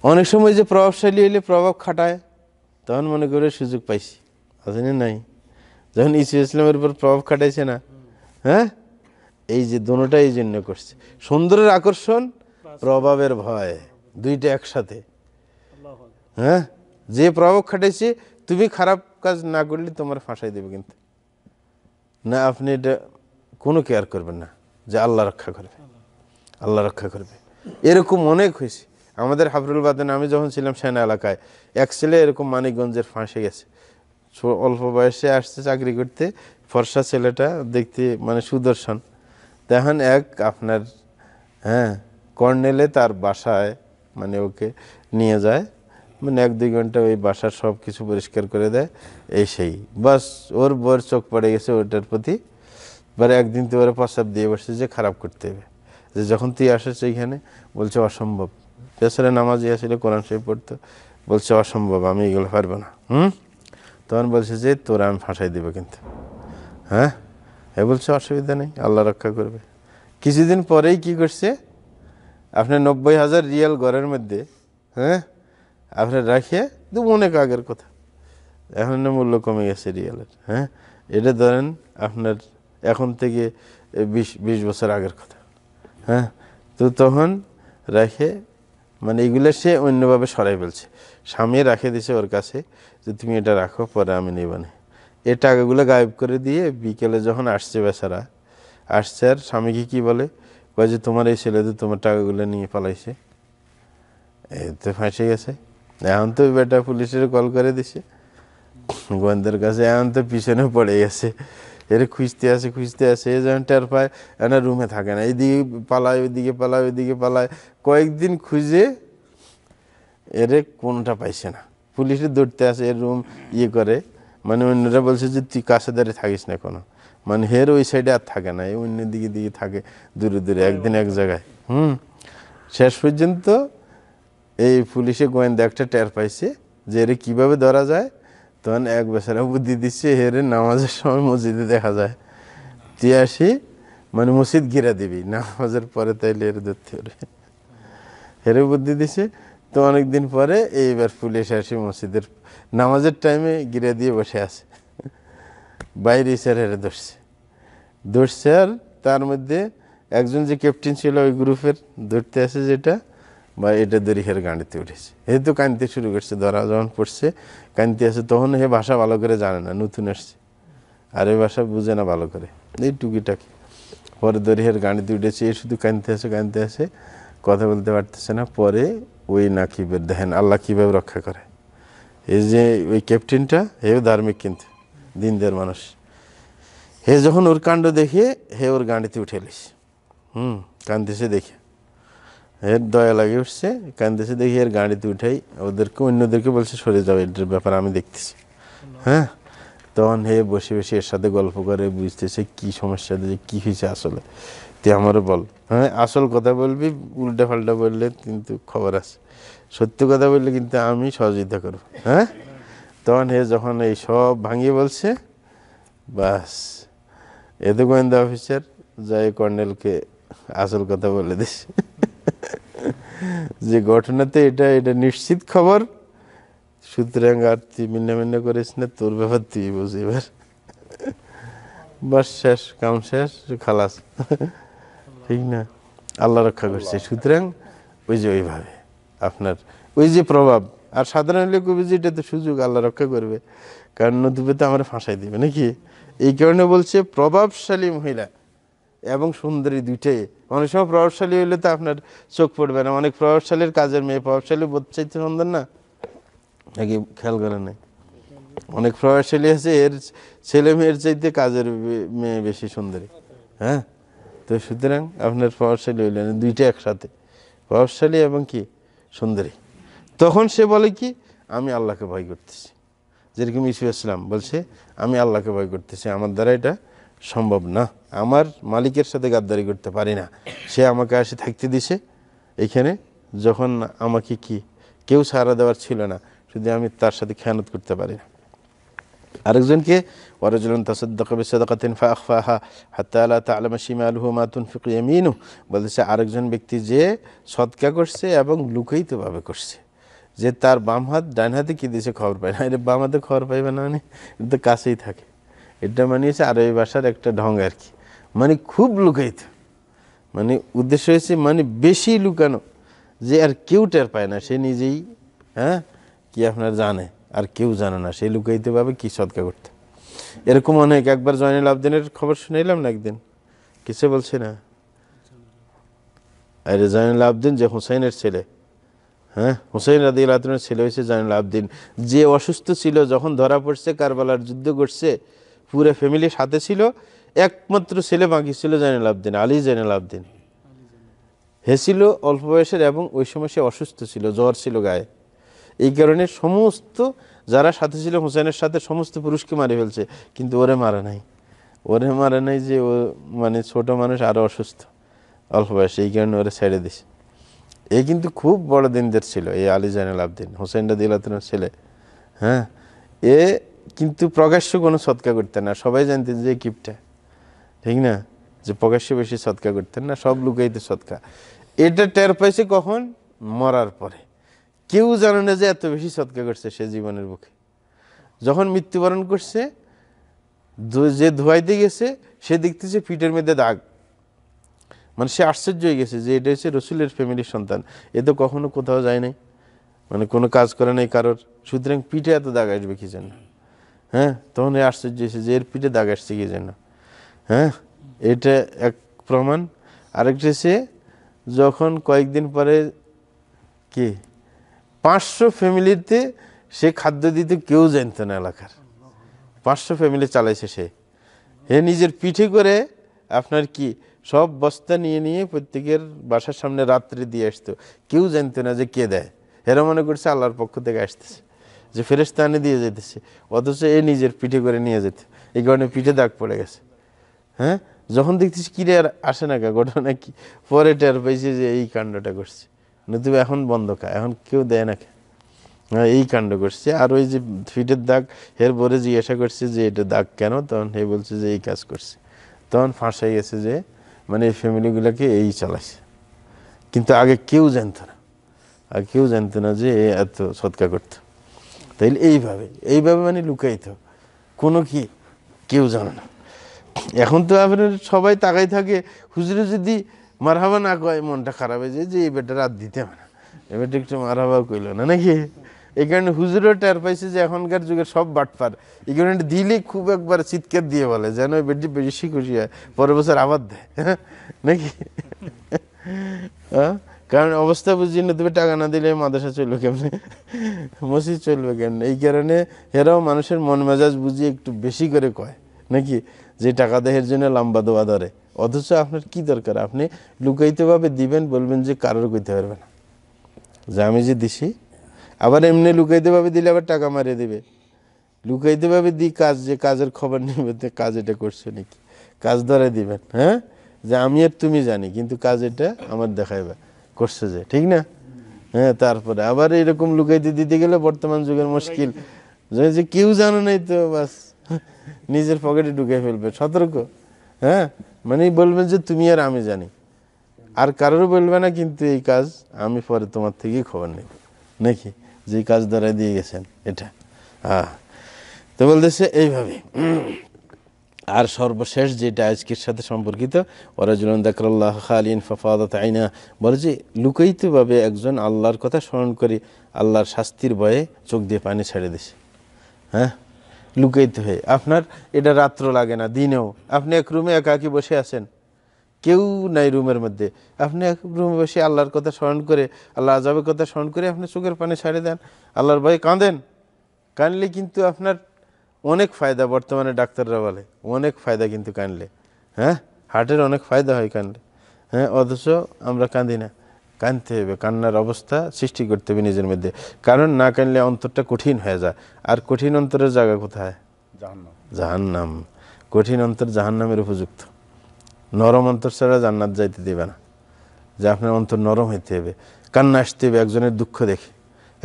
অনেক সময় যে প্রভাবশালী হলে প্রভাব খাটায় তখন মনে করে সুযোগ পাইছি আছে না নাই যখন ইসু ইসলামের উপর প্রভাব খাটাইছে না হ্যাঁ এই যে দুটা এই জন্য করছে সুন্দরের আকর্ষণ প্রভাবের ভয় দুইটা একসাথে হ্যাঁ যে প্রভাব খাটাইছে তুমি খারাপ কাজ না করলে তোমার ফাঁসাই দেবে কিন্তু না আপনি এটা কোনো কেয়ার করবেন না যে আল্লাহ রক্ষা করবে আল্লাহ রক্ষা করবে এরকম অনেক হয়েছে আমাদের হাফরুল বাদেন আমি যখন ছিলাম সেনা এলাকায় এক ছেলে এরকম মানিকগঞ্জের ফাঁসে গেছে অল্প বয়সে আসছে চাকরি করতে ফর্সা ছেলেটা দেখতে মানে সুদর্শন তখন এক আপনার হ্যাঁ কর্নেলে তার বাসায় মানে ওকে নিয়ে যায় মানে এক দুই ঘন্টা ওই বাসার সব কিছু পরিষ্কার করে দেয় এই সেই বাস ওর বর চোখ পড়ে গেছে ওটার প্রতি এবারে একদিন তো এবারে প্রস্তাব দিয়ে বসছে যে খারাপ করতে হবে যে যখন তুই আসেছে এখানে বলছে অসম্ভব পেছনে ইয়ে আসলে কোরআন শরীফ পড়তো বলছে অসম্ভব আমি এগুলো পারবো না হুম তখন বলছে যে তোরা আমি ফাঁসাই দেবো কিন্তু হ্যাঁ এ বলছে অসুবিধা নেই আল্লাহ রক্ষা করবে কিছুদিন পরেই কি করছে আপনার নব্বই হাজার রিয়াল ঘরের মধ্যে হ্যাঁ আপনার রাখিয়ে দু অনেক আগের কথা এখন মূল্য কমে গেছে রিয়ালের হ্যাঁ এটা ধরেন আপনার এখন থেকে বিশ বিশ বছর আগের কথা হ্যাঁ তো তখন রেখে মানে এগুলো সে অন্যভাবে সরাই ফেলছে স্বামী রাখে দিছে ওর কাছে যে তুমি এটা রাখো পরে আমি নেব না এ টাকাগুলো গায়েব করে দিয়ে বিকেলে যখন আসছে বেচারা আসছে আর স্বামীকে কী বলে কয়ে যে তোমার এই ছেলে তো তোমার টাকাগুলো নিয়ে পালাইছে তো ফাঁসে গেছে এখন তো বেটা পুলিশের কল করে দিছে গোয়েন্দার কাছে এখন তো পিছনে পড়ে গেছে এর খুঁজতে আসে খুঁজতে আসে এ যেমন টের পায় এনে রুমে থাকে না এদিকে পালায় ওইদিকে পালায় ওইদিকে পালায় কয়েকদিন খুঁজে এর কোনটা পাইছে না পুলিশে দৌড়তে আসে এর রুম ইয়ে করে মানে অন্যরা বলছে যে তুই কাছে দাঁড়িয়ে থাকিস না কোনো মানে হের ওই সাইডে আর থাকে না এই অন্য দিকে দিকে থাকে দূরে দূরে হ্যাঁ, একদিন এক জায়গায় হুম শেষ পর্যন্ত এই পুলিশে গোয়েন্দা একটা টের পাইছে যে এর কীভাবে ধরা যায় তখন এক বেচারা বুদ্ধি দিচ্ছে হেরে নামাজের সময় মসজিদে দেখা যায় তুই আসি মানে মসজিদ ঘিরা দিবি নামাজের পরে তাইলে এর ধরতে ওরে হেরে বুদ্ধি দিছে তো অনেকদিন পরে এইবার পুলিশ আসি মসজিদের নামাজের টাইমে গিরা দিয়ে বসে আছে বাইরে স্যার হেরে ধরছে ধরছে আর তার মধ্যে একজন যে ক্যাপ্টেন ছিল ওই গ্রুপের ধরতে আছে যেটা বা এটা দরিহের গাঁড়িতে উঠেছে এ তো শুরু করছে ধরা যখন পড়ছে কানতে আছে তখন সে ভাষা ভালো করে জানে না নতুন আসছে আর এই ভাষা বুঝে না ভালো করে এই টুকিটাকি পরে দরিহের গাঁড়িতে উঠেছে এ শুধু কানতে আছে কানতে আছে কথা বলতে পারতেছে না পরে ওই নাকিবের দেখেন আল্লাহ কীভাবে রক্ষা করে এই যে ওই ক্যাপ্টেনটা হেও ধার্মিক কিন্তু দিনদের মানুষ হে যখন ওর কাণ্ড দেখে হে ওর গাঁড়িতে উঠে এলিস হুম কান্দেছে দেখে এর দয়া লাগে উঠছে কান্দেছে দেখি এর গাড়িতে উঠাই ওদেরকে অন্যদেরকে বলছে সরে যাও এটার ব্যাপার আমি দেখতেছি হ্যাঁ তখন হে বসে বসে এর সাথে গল্প করে বুঝতেছে কি সমস্যা যে কী হয়েছে আসলে তুই আমারও বল হ্যাঁ আসল কথা বলবি উল্টা ফাল্টা বললে কিন্তু খবর আছে সত্যি কথা বললে কিন্তু আমি সহযোগিতা করব হ্যাঁ তখন হে যখন এই সব ভাঙিয়ে বলছে বাস এতে গোয়েন্দা অফিসার যাই কর্নেলকে আসল কথা বলে দিছে যে ঘটনাতে এটা এটা নিশ্চিত খবর সুতরাং আর তুই ভিন্ন ভিন্ন করিস না তোর ব্যাপার তুই বুঝি এবার বাস শেষ কাম শেষ খালাস ঠিক না আল্লাহ রক্ষা করছে সুতরাং ওই যে ওইভাবে আপনার ওই যে প্রভাব আর সাধারণ লোক যে এটা তো সুযোগ আল্লাহ রক্ষা করবে কারণ নদীপে তো আমরা ফাঁসাই দেবে নাকি এই কারণে বলছে প্রভাবশালী মহিলা এবং সুন্দরী দুইটাই অনেক সময় প্রভাবশালী হইলে তো আপনার চোখ পড়বে না অনেক প্রভাবশালীর কাজের মেয়ে প্রভাবশালী বোধ চাইতে সন্ধান না নাকি খেয়াল করে নাই অনেক প্রভাবশালী আছে এর ছেলে মেয়ের চাইতে কাজের মেয়ে বেশি সুন্দরী হ্যাঁ তো সুতরাং আপনার প্রভাবশালী হইলেন দুইটা একসাথে প্রভাবশালী এবং কি সুন্দরী তখন সে বলে কি আমি আল্লাহকে ভয় করতেছি যেরকম ইসু ইসলাম বলছে আমি আল্লাহকে ভয় করতেছি আমার দ্বারা এটা সম্ভব না আমার মালিকের সাথে গাদ্দারি করতে পারি না সে আমাকে আসে থাকতে দিছে এখানে যখন আমাকে কি কেউ সাহারা দেওয়ার ছিল না শুধু আমি তার সাথে খেয়ানত করতে পারি না আরেকজনকে ওয়ারজুলন তাসদ্দাক বিসাদাকাতিন বলতেছে আরেকজন ব্যক্তি যে সৎকা করছে এবং লুকায়িতভাবে করছে যে তার বাম হাত ডান হাতে কী দিয়েছে খবর পায় না এটা বাম হাতে খবর পাইবে না মানে এটা কাছেই থাকে এটা মানিয়েছে আরবি ভাষার একটা ঢং আর কি মানে খুব লুকাইতে মানে উদ্দেশ্য হয়েছে মানে বেশি লুকানো যে আর কেউ টের পায় না সে নিজেই হ্যাঁ কি আপনার জানে আর কেউ জানে না সে লুকাইতে পাবে কী সদকা করতে এরকম অনেক একবার জয়নুল আবদিনের খবর শুনেলাম না একদিন কিসে বলছে না আরে জয়নুল আবদিন যে হুসাইনের ছেলে হ্যাঁ হুসাইন রাদি আলাতনের ছেলে হয়েছে জয়নুল আবদিন যে অসুস্থ ছিল যখন ধরা পড়ছে কারবালার যুদ্ধ করছে পুরো ফ্যামিলির সাথে ছিল একমাত্র ছেলে বাকি ছিল জাইনাল আবদিন আলী জাইনাল আবদিন হেসিল অল্প বয়সের এবং ওই সময় সে অসুস্থ ছিল জ্বর ছিল গায়ে এই কারণে সমস্ত যারা সাথে ছিল হুসেনের সাথে সমস্ত পুরুষকে মারে ফেলছে কিন্তু ওরে মারা নাই ওরে মারা নাই যে ও মানে ছোট মানুষ আরও অসুস্থ অল্প বয়সে এই কারণে ওরা ছেড়ে দিছে এ কিন্তু খুব বড় দিনদের ছিল এই আলী জাইনাল আবদিন হোসেন রাদিল্লাহর ছেলে হ্যাঁ এ কিন্তু প্রকাশ্য কোনো সৎকা করতেন না সবাই জানতেন যে কিপটা ঠিক না যে প্রকাশ্যে বেশি সৎকা করতেন না সব লুকাইতে সৎকা এটা টের পাইছে কখন মরার পরে কেউ জানে না যে এত বেশি সৎকা করছে সে জীবনের বুকে যখন মৃত্যুবরণ করছে যে ধোয়াইতে গেছে সে দেখতেছে পিঠের মধ্যে দাগ মানে সে আশ্চর্য হয়ে গেছে যে এটা হচ্ছে রসুলের ফ্যামিলির সন্তান এ তো কখনো কোথাও যায় নাই মানে কোনো কাজ করে নাই কারোর সুতরাং পিঠে এত দাগ আসবে কি যেন হ্যাঁ তখন এ আশ্চর্য হয়েছে যে এর পিঠে দাগ আসছে কি যেন হ্যাঁ এটা এক প্রমাণ আরেকটা সে যখন কয়েকদিন পরে কি পাঁচশো ফ্যামিলিতে সে খাদ্য দিতে কেউ জানত না এলাকার পাঁচশো ফ্যামিলি চালাইছে সে হে নিজের পিঠে করে আপনার কি সব বস্তা নিয়ে নিয়ে প্রত্যেকের বাসার সামনে রাত্রে দিয়ে আসতো কেউ জানতো না যে কে দেয় এরা মনে করছে আল্লাহর পক্ষ থেকে আসতেছে যে ফেরেস্তানে দিয়ে যেতেছে অথচ এ নিজের পিঠে করে নিয়ে যেত এই কারণে পিঠে দাগ পড়ে গেছে হ্যাঁ যখন দেখছিস কিরে আর আসে না কা ঘটনা কি পরে টের পাইছে যে এই কাণ্ডটা করছে নতুবা এখন বন্ধ খা এখন কেউ দেয় না কে হ্যাঁ এই কাণ্ড করছে আর ওই যে ফিটের দাগ হের পরে জিজ্ঞাসা করছে যে এটা দাগ কেন তখন হে বলছে যে এই কাজ করছে তখন ফাঁসাই গেছে যে মানে এই ফ্যামিলিগুলোকে এই চালাইছে কিন্তু আগে কেউ জানতো না আর কেউ জানতো না যে এত সৎকা করতো তাইলে এইভাবে এইভাবে মানে লুকাইত কোনো কি কেউ জানে না এখন তো আপনার সবাই তাকাই থাকে হুজুরে যদি মারহাবা না কয় মনটা খারাপ হয়ে যায় যে এই বেটা রাত দিতে হবে না বেটা একটু মারহাবা কইল না নাকি এই কারণে হুজুরও টের পাইছে যে এখনকার যুগে সব বাটপার এই কারণে দিলে খুব একবার চিৎকার দিয়ে বলে যেন ওই বেটি বেশি খুশি হয় পরের বছর আবার দেয় নাকি হ্যাঁ কারণ অবস্থা বুঝিয়ে না তুমি টাকা না দিলে মাদ্রাসা চলবে কেমনে মসজিদ চলবে কেমনে এই কারণে এরাও মানুষের মন মেজাজ বুঝিয়ে একটু বেশি করে কয় নাকি যে টাকা দেহের জন্য লম্বা দোয়া ধরে অথচ আপনার কি দরকার আপনি লুকাইতেভাবে দিবেন বলবেন যে কারোর কইতে পারবে না যে আমি যে দিছি আবার এমনি লুকাইতেভাবে দিলে আবার টাকা মারিয়ে দেবে লুকাইতেভাবে দিই কাজ যে কাজের খবর নেবে তো কাজ এটা করছো নাকি কাজ ধরে দিবেন হ্যাঁ যে আমি আর তুমি জানি কিন্তু কাজ এটা আমার দেখাইবে করছে যে ঠিক না হ্যাঁ তারপরে আবার এরকম লুকাইতে দিতে গেলে বর্তমান যুগের মুশকিল যে কেউ জানো নাই তো বাস নিজের পকেটে ঢুকে ফেলবে সতর্ক হ্যাঁ মানে বলবেন যে তুমি আর আমি জানি আর কারোর বলবে না কিন্তু এই কাজ আমি পরে তোমার থেকেই খবর নেব নাকি যে কাজ দ্বারা দিয়ে গেছেন এটা হ্যাঁ তো বলতেছে এইভাবে আর সর্বশেষ যেটা আজকের সাথে সম্পর্কিত ওরাজুলন দাকরাল্লাহ খালিন ফফাদত আইনা বলে যে লুকাইতভাবে একজন আল্লাহর কথা স্মরণ করে আল্লাহর শাস্তির ভয়ে চোখ দিয়ে পানি ছেড়ে দিছে হ্যাঁ লুকাইতে হয় আপনার এটা রাত্র লাগে না দিনেও আপনি এক রুমে একাকি বসে আছেন কেউ নাই রুমের মধ্যে আপনি এক রুমে বসে আল্লাহর কথা স্মরণ করে আল্লাহ আজাবের কথা স্মরণ করে আপনি চোখের পানি ছাড়ে দেন আল্লাহর ভয়ে কাঁদেন কানলে কিন্তু আপনার অনেক ফায়দা বর্তমানে ডাক্তাররা বলে অনেক ফায়দা কিন্তু কানলে হ্যাঁ হার্টের অনেক ফায়দা হয় কানলে হ্যাঁ অথচ আমরা কাঁদি না কানতে হবে কান্নার অবস্থা সৃষ্টি করতে হবে নিজের মধ্যে কারণ না কানলে অন্তরটা কঠিন হয়ে যায় আর কঠিন অন্তরের জায়গা কোথায় জাহান্নাম কঠিন অন্তর জাহান্নামের উপযুক্ত নরম অন্তর ছাড়া জান্নাত যাইতে দেবে না যে আপনার অন্তর নরম হইতে হবে কান্না আসতে হবে একজনের দুঃখ দেখে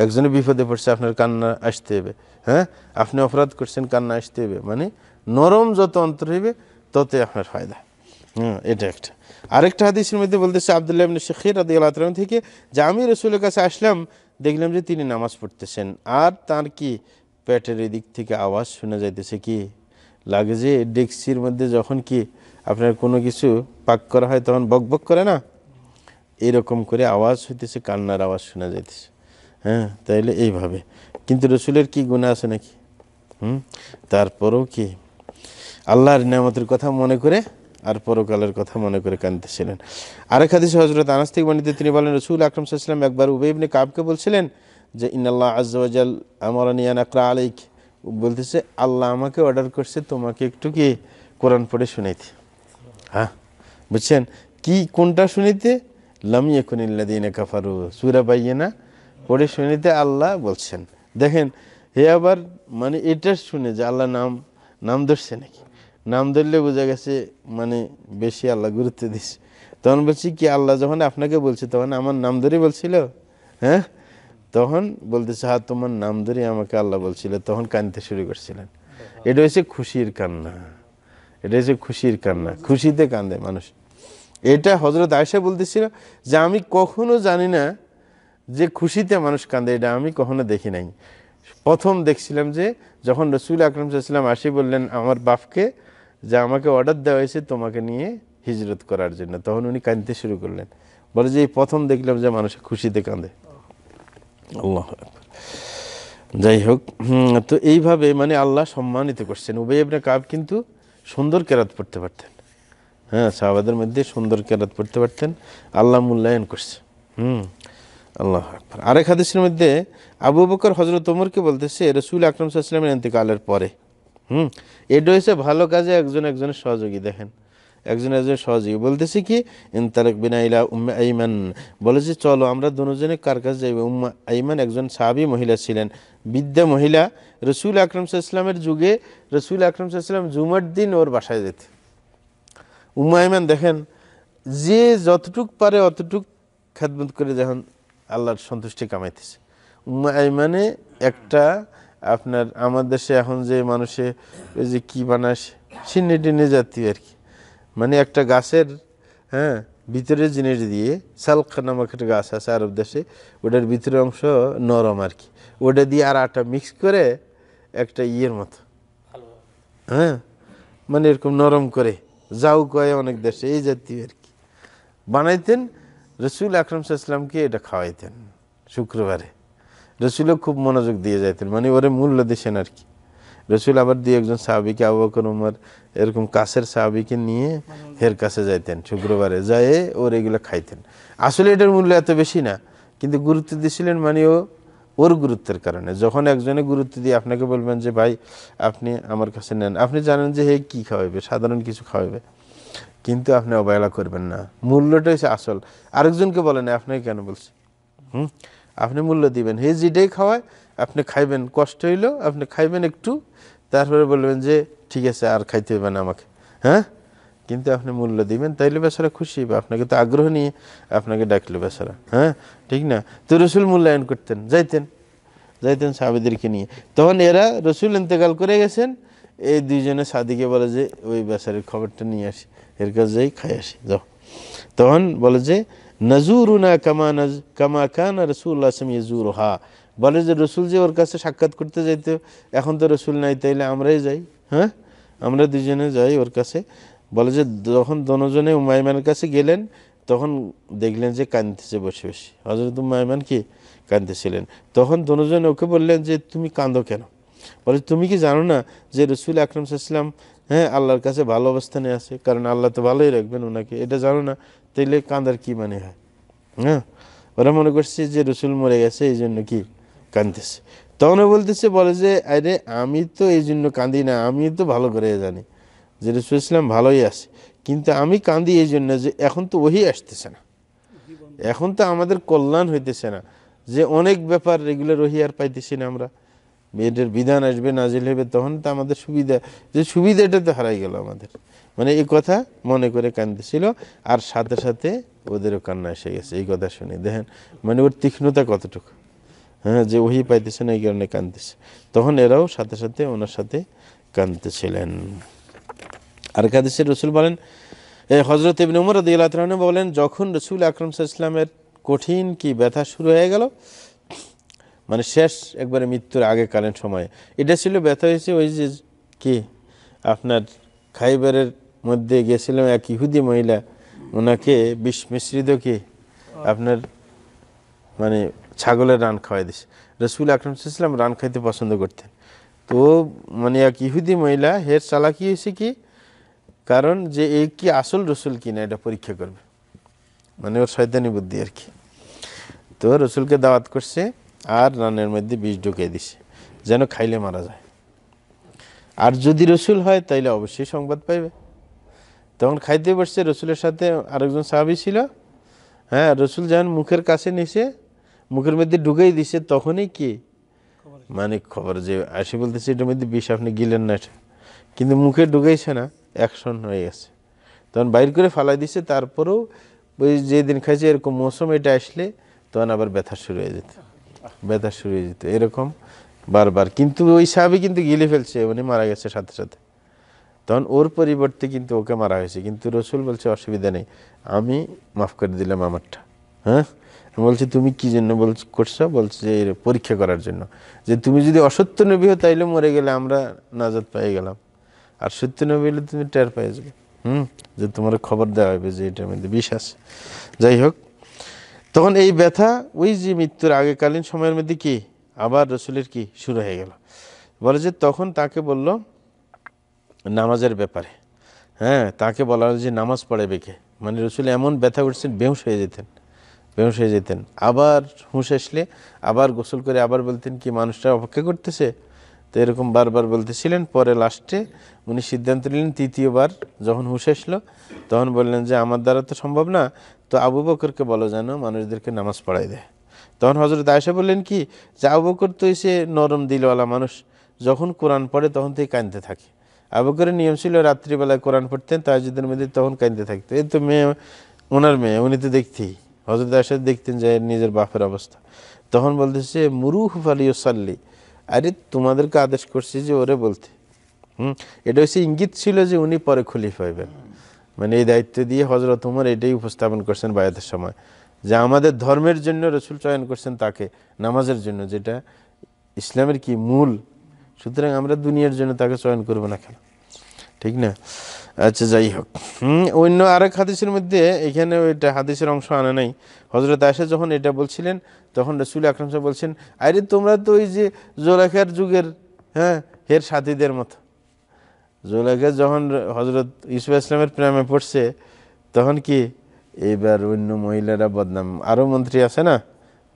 একজনের বিপদে পড়ছে আপনার কান্না আসতে হবে হ্যাঁ আপনি অপরাধ করছেন কান্না আসতে হবে মানে নরম যত অন্তর হইবে ততই আপনার ফায়দা হ্যাঁ এটা একটা আরেকটা হাদিসের মধ্যে বলতেছে আবদুল্লাহ ইবনে শেখির রাদি আল্লাহ থেকে যে আমি রসুলের কাছে আসলাম দেখলাম যে তিনি নামাজ পড়তেছেন আর তার কি পেটের এদিক থেকে আওয়াজ শোনা যাইতেছে কি লাগে যে ডেক্সির মধ্যে যখন কি আপনার কোনো কিছু পাক করা হয় তখন বক বক করে না এরকম করে আওয়াজ হইতেছে কান্নার আওয়াজ শোনা যাইতেছে হ্যাঁ তাইলে এইভাবে কিন্তু রসুলের কি গুণা আছে নাকি হুম তারপরেও কি আল্লাহর নিয়ামতের কথা মনে করে আর পরকালের কথা মনে করে কাঁদতেছিলেন আরেক হাদিসে হজরত আনাস্তিক বর্ণিত তিনি বলেন রসুল আকরম সাল্লাম একবার উবেবনে কাবকে বলছিলেন যে ইনাল্লাহ আজাল আমার নিয়ান আকরা আলিক বলতেছে আল্লাহ আমাকে অর্ডার করছে তোমাকে একটু কি কোরআন পড়ে শুনাইতে হ্যাঁ বুঝছেন কি কোনটা শুনিতে লামিয়া দিনে কাফারু সুরা না পড়ে শুনিতে আল্লাহ বলছেন দেখেন হে আবার মানে এটা শুনে যে আল্লাহ নাম নাম ধরছে নাকি নাম ধরলে বোঝা গেছে মানে বেশি আল্লাহ গুরুত্ব দিস তখন বলছি কি আল্লাহ যখন আপনাকে বলছে তখন আমার নাম ধরে বলছিল হ্যাঁ তখন বলতেছে হ্যাঁ তোমার নাম ধরে আমাকে আল্লাহ বলছিল তখন কানতে শুরু করছিলেন এটা হচ্ছে খুশির কান্না এটা হচ্ছে খুশির কান্না খুশিতে কান্দে মানুষ এটা হজরত আয়সা বলতেছিল যে আমি কখনো জানি না যে খুশিতে মানুষ কান্দে এটা আমি কখনো দেখি নাই প্রথম দেখছিলাম যে যখন রসুল আকরম সাল্লাম আসি বললেন আমার বাপকে যে আমাকে অর্ডার দেওয়া হয়েছে তোমাকে নিয়ে হিজরত করার জন্য তখন উনি কাঁদতে শুরু করলেন বলে যে এই প্রথম দেখলাম যে মানুষ খুশিতে কাঁদে আল্লাহ যাই হোক তো এইভাবে মানে আল্লাহ সম্মানিত করছেন উভয় আপনি কাব কিন্তু সুন্দর কেরাত পড়তে পারতেন হ্যাঁ সাহাবাদের মধ্যে সুন্দর কেরাত পড়তে পারতেন আল্লাহ মূল্যায়ন করছে হুম আল্লাহ আরেক হাদিসের মধ্যে আবু বকর হজরত ওমরকে বলতেছে রসুল আকরম সাল্লামের ইন্তেকালের পরে হুম এটা হয়েছে ভালো কাজে একজন একজনের সহযোগী দেখেন একজন একজন সহযোগী বলতেছি কি ইনতালেক বিনা ইলা উম্মা আইমান বলেছি চলো আমরা দুজনে কার কাছে যাইব উম্মা আইমান একজন সাবি মহিলা ছিলেন বিদ্যা মহিলা রসুল আকরম ইসলামের যুগে রসুল আকরম ইসলাম জুমার দিন ওর বাসায় যেত উম্মা আইমান দেখেন যে যতটুক পারে অতটুক খেদমত করে যখন আল্লাহর সন্তুষ্টি কামাইতেছে উম্মা আইমানে একটা আপনার আমার দেশে এখন যে মানুষে ওই যে কী বানায় সিনে টিনে জাতীয় আর কি মানে একটা গাছের হ্যাঁ ভিতরের জিনিস দিয়ে সালখা নামক একটা গাছ আছে আরব দেশে ওটার ভিতরের অংশ নরম আর কি ওটা দিয়ে আর আটা মিক্স করে একটা ইয়ের মতো হ্যাঁ মানে এরকম নরম করে যাও কয়ে অনেক দেশে এই জাতীয় আর কি বানাইতেন রসুল আকরম সাহা এটা খাওয়াইতেন শুক্রবারে রসুলও খুব মনোযোগ দিয়ে যাইতেন মানে ওরে মূল্য দিয়েছেন আর কি রসুল আবার দিয়ে একজন সাহাবিকে আবু উমর এরকম কাছের সাহাবিকে নিয়ে হের কাছে যাইতেন শুক্রবারে যায় ওর এগুলো খাইতেন আসলে এটার মূল্য এত বেশি না কিন্তু গুরুত্ব দিয়েছিলেন মানে ও ওর গুরুত্বের কারণে যখন একজনে গুরুত্ব দিয়ে আপনাকে বলবেন যে ভাই আপনি আমার কাছে নেন আপনি জানেন যে হে কী খাওয়াবে সাধারণ কিছু খাওয়াবে কিন্তু আপনি অবহেলা করবেন না মূল্যটা হচ্ছে আসল আরেকজনকে বলেন আপনাকে কেন বলছি হুম আপনি মূল্য দিবেন হে যেটাই খাওয়ায় আপনি খাইবেন কষ্ট হইলেও আপনি খাইবেন একটু তারপরে বলবেন যে ঠিক আছে আর খাইতে হবে না আমাকে হ্যাঁ কিন্তু আপনি মূল্য দিবেন তাইলে বেচারা খুশি হবে আপনাকে তো আগ্রহ নিয়ে আপনাকে ডাকলো বেচারা হ্যাঁ ঠিক না তো রসুল মূল্যায়ন করতেন যাইতেন যাইতেন সাহাবিদেরকে নিয়ে তখন এরা রসুল ইন্তেকাল করে গেছেন এই দুইজনে সাদিকে বলে যে ওই বেচারের খবরটা নিয়ে আসি এর কাছে যাই খাই আসি যাও তখন বলে যে নজুরুনা কামা নজ কামা কান রসুল্লাহ আসলাম ইজুর হা বলে যে রসুল যে ওর কাছে সাক্ষাৎ করতে যাইতে এখন তো রসুল নাই তাইলে আমরাই যাই হ্যাঁ আমরা দুজনে যাই ওর কাছে বলে যে যখন দনজনে উমায়মানের কাছে গেলেন তখন দেখলেন যে কান্দতেছে বসে বসে হজরত উমায়মান কি কাঁদতেছিলেন তখন দনজন ওকে বললেন যে তুমি কাঁদো কেন বলে তুমি কি জানো না যে রসুল আকরম ইসলাম হ্যাঁ আল্লাহর কাছে ভালো অবস্থানে আছে কারণ আল্লাহ তো ভালোই রাখবেন ওনাকে এটা জানো না তাইলে কাঁদার কি মানে হয় হ্যাঁ ওরা মনে করছে যে রসুল মরে গেছে এই জন্য কি কাঁদতেছে তখন বলতেছে বলে যে আরে আমি তো এই জন্য কাঁদি না আমি তো ভালো করে জানি যে রসুল ইসলাম ভালোই আছে কিন্তু আমি কাঁদি এই জন্য যে এখন তো ওহি আসতেছে না এখন তো আমাদের কল্যাণ হইতেছে না যে অনেক ব্যাপার রেগুলার ওহি আর পাইতেছি না আমরা মেয়েদের বিধান আসবে নাজিল হবে তখন তো আমাদের সুবিধা যে সুবিধাটা তো হারাই গেল আমাদের মানে এই কথা মনে করে কান্দেছিল আর সাথে সাথে ওদেরও কান্না এসে গেছে এই কথা শুনে দেখেন মানে ওর তীক্ষ্ণতা কতটুকু হ্যাঁ যে ওহি পাইতেছে না এই কারণে কান্দতেছে তখন এরাও সাথে সাথে ওনার সাথে কান্দতেছিলেন আর কাদেসে রসুল বলেন হজরত ইবিন উমর রদিয়াল্লাহ বলেন যখন রসুল আকরম ইসলামের কঠিন কি ব্যথা শুরু হয়ে গেল মানে শেষ একবারে মৃত্যুর আগেকালীন সময়ে এটা ছিল ব্যথা হয়েছে ওই যে কি আপনার খাইবারের মধ্যে গেছিলাম এক ইহুদি মহিলা ওনাকে বিষ মিশ্রিতকে আপনার মানে ছাগলের রান খাওয়াই দিছে রসুল আকরম সাল্লাম রান খাইতে পছন্দ করতেন তো মানে এক ইহুদি মহিলা হের চালাকি হয়েছে কি কারণ যে এই কি আসল রসুল কি না এটা পরীক্ষা করবে মানে ওর শয়তানি বুদ্ধি আর কি তো রসুলকে দাওয়াত করছে আর রানের মধ্যে বিষ ঢুকিয়ে দিছে যেন খাইলে মারা যায় আর যদি রসুল হয় তাইলে অবশ্যই সংবাদ পাইবে তখন খাইতে বসছে রসুলের সাথে আরেকজন সাহাবি ছিল হ্যাঁ রসুল যখন মুখের কাছে নিছে মুখের মধ্যে ঢুকেই দিছে তখনই কি মানে খবর যে আসে বলতেছে এটার মধ্যে বিষ আপনি গিলেন না কিন্তু মুখে ঢুকেছে না অ্যাকশন হয়ে গেছে তখন বাইর করে ফালাই দিছে তারপরেও ওই যেদিন খাইছে এরকম মৌসুম এটা আসলে তখন আবার ব্যথা শুরু হয়ে যেত ব্যথা শুরু হয়ে যেত এরকম বারবার কিন্তু ওই সাহাবি কিন্তু গিলে ফেলছে মানে মারা গেছে সাথে সাথে তখন ওর পরিবর্তে কিন্তু ওকে মারা হয়েছে কিন্তু রসুল বলছে অসুবিধা নেই আমি মাফ করে দিলাম আমারটা হ্যাঁ বলছে তুমি কি জন্য বলছো করছো বলছে পরীক্ষা করার জন্য যে তুমি যদি অসত্য নবী হো তাইলে মরে গেলে আমরা নাজাদ পেয়ে গেলাম আর সত্য নবী হলে তুমি টের পেয়ে যাবে হুম যে তোমার খবর দেওয়া হবে যে এটার মধ্যে বিশ্বাস যাই হোক তখন এই ব্যথা ওই যে মৃত্যুর আগেকালীন সময়ের মধ্যে কি আবার রসুলের কি শুরু হয়ে গেল বলে যে তখন তাকে বললো নামাজের ব্যাপারে হ্যাঁ তাকে বলা হয় যে নামাজ পড়ে বেঁকে মানে রসুল এমন ব্যথা করছেন বেহুশ হয়ে যেতেন বেহুশ হয়ে যেতেন আবার হুঁশ আসলে আবার গোসল করে আবার বলতেন কি মানুষটা অপেক্ষা করতেছে তো এরকম বারবার বলতেছিলেন পরে লাস্টে উনি সিদ্ধান্ত নিলেন তৃতীয়বার যখন হুঁশ আসলো তখন বললেন যে আমার দ্বারা তো সম্ভব না তো আবু বকরকে বলো যেন মানুষদেরকে নামাজ পড়াই দেয় তখন হজরত আয়সা বললেন কি যে আবু বকর তো এসে নরম দিলওয়ালা মানুষ যখন কোরআন পড়ে তখন থেকে কাঁদতে থাকে আবুকরে নিয়ম ছিল রাত্রিবেলায় কোরআন পড়তেন তাজিদের মধ্যে তখন কাঁদতে থাকতো এই তো মেয়ে ওনার মেয়ে উনি তো দেখতেই হজরত আসাদ দেখতেন যে নিজের বাপের অবস্থা তখন বলতেছে মুরুহ আলী সাল্লি আরে তোমাদেরকে আদেশ করছি যে ওরে বলতে হুম এটা হচ্ছে ইঙ্গিত ছিল যে উনি পরে খলিফ হইবেন মানে এই দায়িত্ব দিয়ে হজরত উমর এটাই উপস্থাপন করছেন বায়াতের সময় যে আমাদের ধর্মের জন্য রসুল চয়ন করছেন তাকে নামাজের জন্য যেটা ইসলামের কি মূল সুতরাং আমরা দুনিয়ার জন্য তাকে চয়ন করবো না কেন ঠিক না আচ্ছা যাই হোক হুম অন্য আরেক হাদিসের মধ্যে এখানে ওইটা হাদিসের অংশ আনা নাই হজরত আসে যখন এটা বলছিলেন তখন রসুল আকরম সাহেব বলছেন আরে তোমরা তো ওই যে জোলাখার যুগের হ্যাঁ হের সাথীদের মতো জোলাখা যখন হজরত ইসফা ইসলামের প্রেমে পড়ছে তখন কি এবার অন্য মহিলারা বদনাম আরও মন্ত্রী আছে না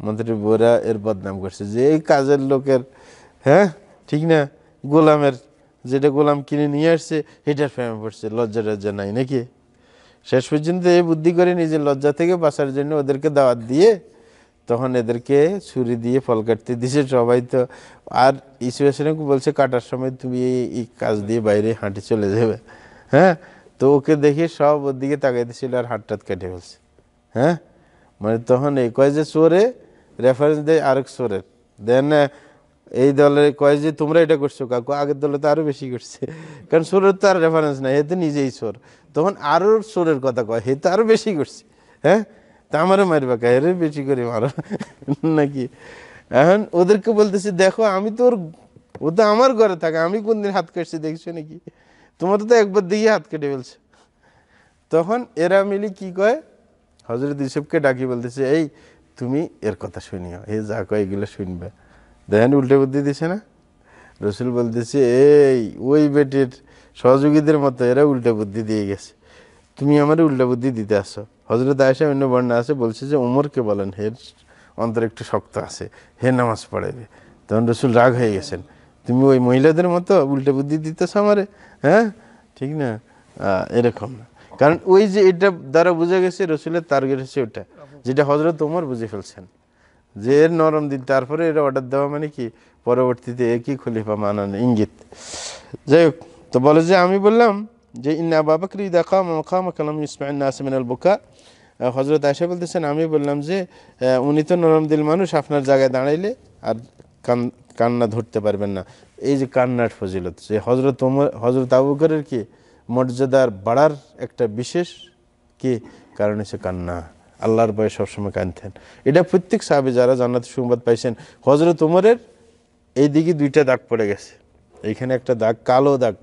মন্ত্রী বোরা এর বদনাম করছে যে এই কাজের লোকের হ্যাঁ ঠিক না গোলামের যেটা গোলাম কিনে নিয়ে আসছে এটার ফ্যামে পড়ছে লজ্জা টজ্জা নাই নাকি শেষ পর্যন্ত এই বুদ্ধি করে নিজের লজ্জা থেকে বাঁচার জন্য ওদেরকে দাওয়াত দিয়ে তখন এদেরকে ছুরি দিয়ে ফল কাটতে দিছে সবাই তো আর ইসুয়াসনকে বলছে কাটার সময় তুমি এই কাজ দিয়ে বাইরে হাঁটে চলে যাবে হ্যাঁ তো ওকে দেখে সব ওর দিকে তাকাইতেছিল আর হাটটাত কেটে ফেলছে হ্যাঁ মানে তখন এই কয় যে চোরে রেফারেন্স দেয় আরেক চোরের দেন এই দলে কয় যে তোমরা এটা করছো কাকু আগের দলে তো আরো বেশি করছে কারণ সুরের তো আর রেফারেন্স নাই হেতে নিজেই সোর তখন আরো সোরের কথা কয় হেতে আরো বেশি করছে হ্যাঁ তা আমারও মারবা কা হেরে বেশি করে মারো নাকি এখন ওদেরকে বলতেছি দেখো আমি তো ওর ও তো আমার ঘরে থাকে আমি কোনদিন হাত কাটছি দেখছো নাকি তোমার তো একবার দিয়ে হাত কেটে ফেলছে তখন এরা মিলি কি কয় হজরত ইসবকে ডাকি বলতেছে এই তুমি এর কথা শুনিও এ যা কয় এগুলো শুনবে দেখেন উল্টে বুদ্ধি দিছে না রসুল বলতেছে এই ওই বেটির সহযোগীদের মতো এরা উল্টে বুদ্ধি দিয়ে গেছে তুমি আমার উল্টে বুদ্ধি দিতে আসো হজরত আয়সা অন্য বর্ণা আছে বলছে যে উমরকে বলেন হের অন্তর একটু শক্ত আছে হে নামাজ পড়াইবে তখন রসুল রাগ হয়ে গেছেন তুমি ওই মহিলাদের মতো উল্টে বুদ্ধি দিতেছ আমারে হ্যাঁ ঠিক না এরকম না কারণ ওই যে এটা দ্বারা বুঝে গেছে রসুলের টার্গেট হচ্ছে ওটা যেটা হজরত ওমর বুঝে ফেলছেন যে এর নরম দিন তারপরে এটা অর্ডার দেওয়া মানে কি পরবর্তীতে একই খলিফা মানানো ইঙ্গিত যাই হোক তো বলে যে আমি বললাম যে ইন্না বাবাকরি দেখা খামা কালাম ইসমাইল নাসমিন আল বোকা হজরত আশা বলতেছেন আমি বললাম যে উনি তো নরম দিল মানুষ আপনার জায়গায় দাঁড়াইলে আর কান কান্না ধরতে পারবেন না এই যে কান্নার ফজিলত যে হজরত হজরত আবুকরের কি মর্যাদার বাড়ার একটা বিশেষ কি কারণ হচ্ছে কান্না আল্লাহর বয়ে সবসময় কাঁদতেন এটা প্রত্যেক সাহাবে যারা জান্নাতের সংবাদ পাইছেন হজরত উমরের এই দিকে দুইটা দাগ পড়ে গেছে এইখানে একটা দাগ কালো দাগ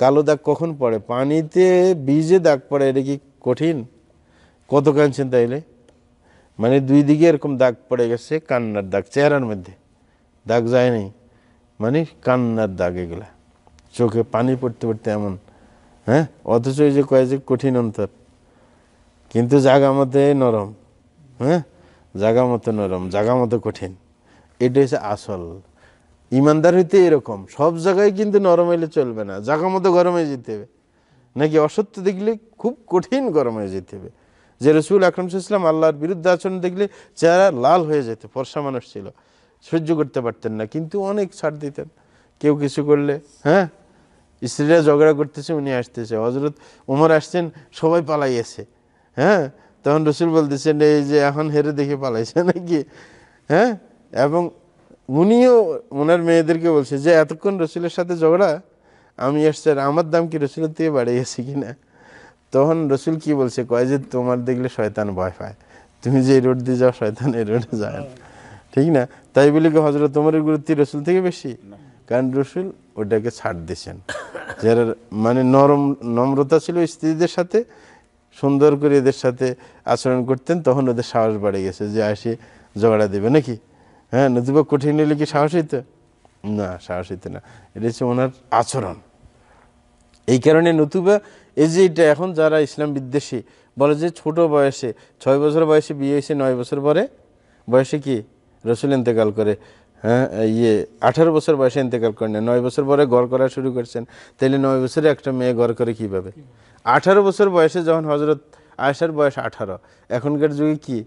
কালো দাগ কখন পড়ে পানিতে বীজে দাগ পড়ে এটা কি কঠিন কত কাঁদছেন তাইলে মানে দুই দিকে এরকম দাগ পড়ে গেছে কান্নার দাগ চেহারার মধ্যে দাগ যায়নি মানে কান্নার দাগ এগুলা চোখে পানি পড়তে পড়তে এমন হ্যাঁ অথচ এই যে কয়ে যে কঠিন অন্তর কিন্তু জাগা মতে নরম হ্যাঁ জাগা মতো নরম জাগা মতো কঠিন এটা হচ্ছে আসল ইমানদার হইতে এরকম সব জায়গায় কিন্তু নরম হইলে চলবে না জাগা মতো গরমে যেতে হবে নাকি অসত্য দেখলে খুব কঠিন গরমে যেতে হবে যে রসুল আকরম ইসলাম আল্লাহর বিরুদ্ধে আচরণ দেখলে চেহারা লাল হয়ে যেত ফর্সা মানুষ ছিল সহ্য করতে পারতেন না কিন্তু অনেক ছাড় দিতেন কেউ কিছু করলে হ্যাঁ স্ত্রীরা ঝগড়া করতেছে উনি আসতেছে হজরত ওমর আসছেন সবাই পালাইয়েছে হ্যাঁ তখন রসুল বলতেছেন এই যে এখন হেরে দেখে পালাইছে নাকি হ্যাঁ এবং উনিও ওনার মেয়েদেরকে বলছে যে এতক্ষণ রসুলের সাথে ঝগড়া আমি আসছে আর আমার দাম কি রসুলের থেকে বাড়ে গেছে কিনা তখন রসুল কি বলছে কয় যে তোমার দেখলে শয়তান ভয় পায় তুমি যে রোড দিয়ে যাও শয়তান এই রোডে যায় না ঠিক না তাই বলি কি হজরত তোমার গুরুত্ব রসুল থেকে বেশি কারণ রসুল ওটাকে ছাড় দিয়েছেন যারা মানে নরম নম্রতা ছিল স্ত্রীদের সাথে সুন্দর করে এদের সাথে আচরণ করতেন তখন ওদের সাহস বাড়ে গেছে যে আসে ঝগড়া দেবে নাকি হ্যাঁ নতুবা কঠিন এলে কি সাহস হইতো না সাহস হইতো না এটা হচ্ছে ওনার আচরণ এই কারণে নতুবা এই যে এটা এখন যারা ইসলাম বিদ্বেষী বলে যে ছোট বয়সে ছয় বছর বয়সে বিয়ে হয়েছে নয় বছর পরে বয়সে কি রসুল ইন্তেকাল করে হ্যাঁ ইয়ে আঠারো বছর বয়সে ইন্তেকাল করেন নয় বছর পরে গড় করা শুরু করছেন তাইলে নয় বছরে একটা মেয়ে গড় করে কীভাবে আঠারো বছর বয়সে যখন হজরত আয়সার বয়স আঠারো এখনকার যুগে কি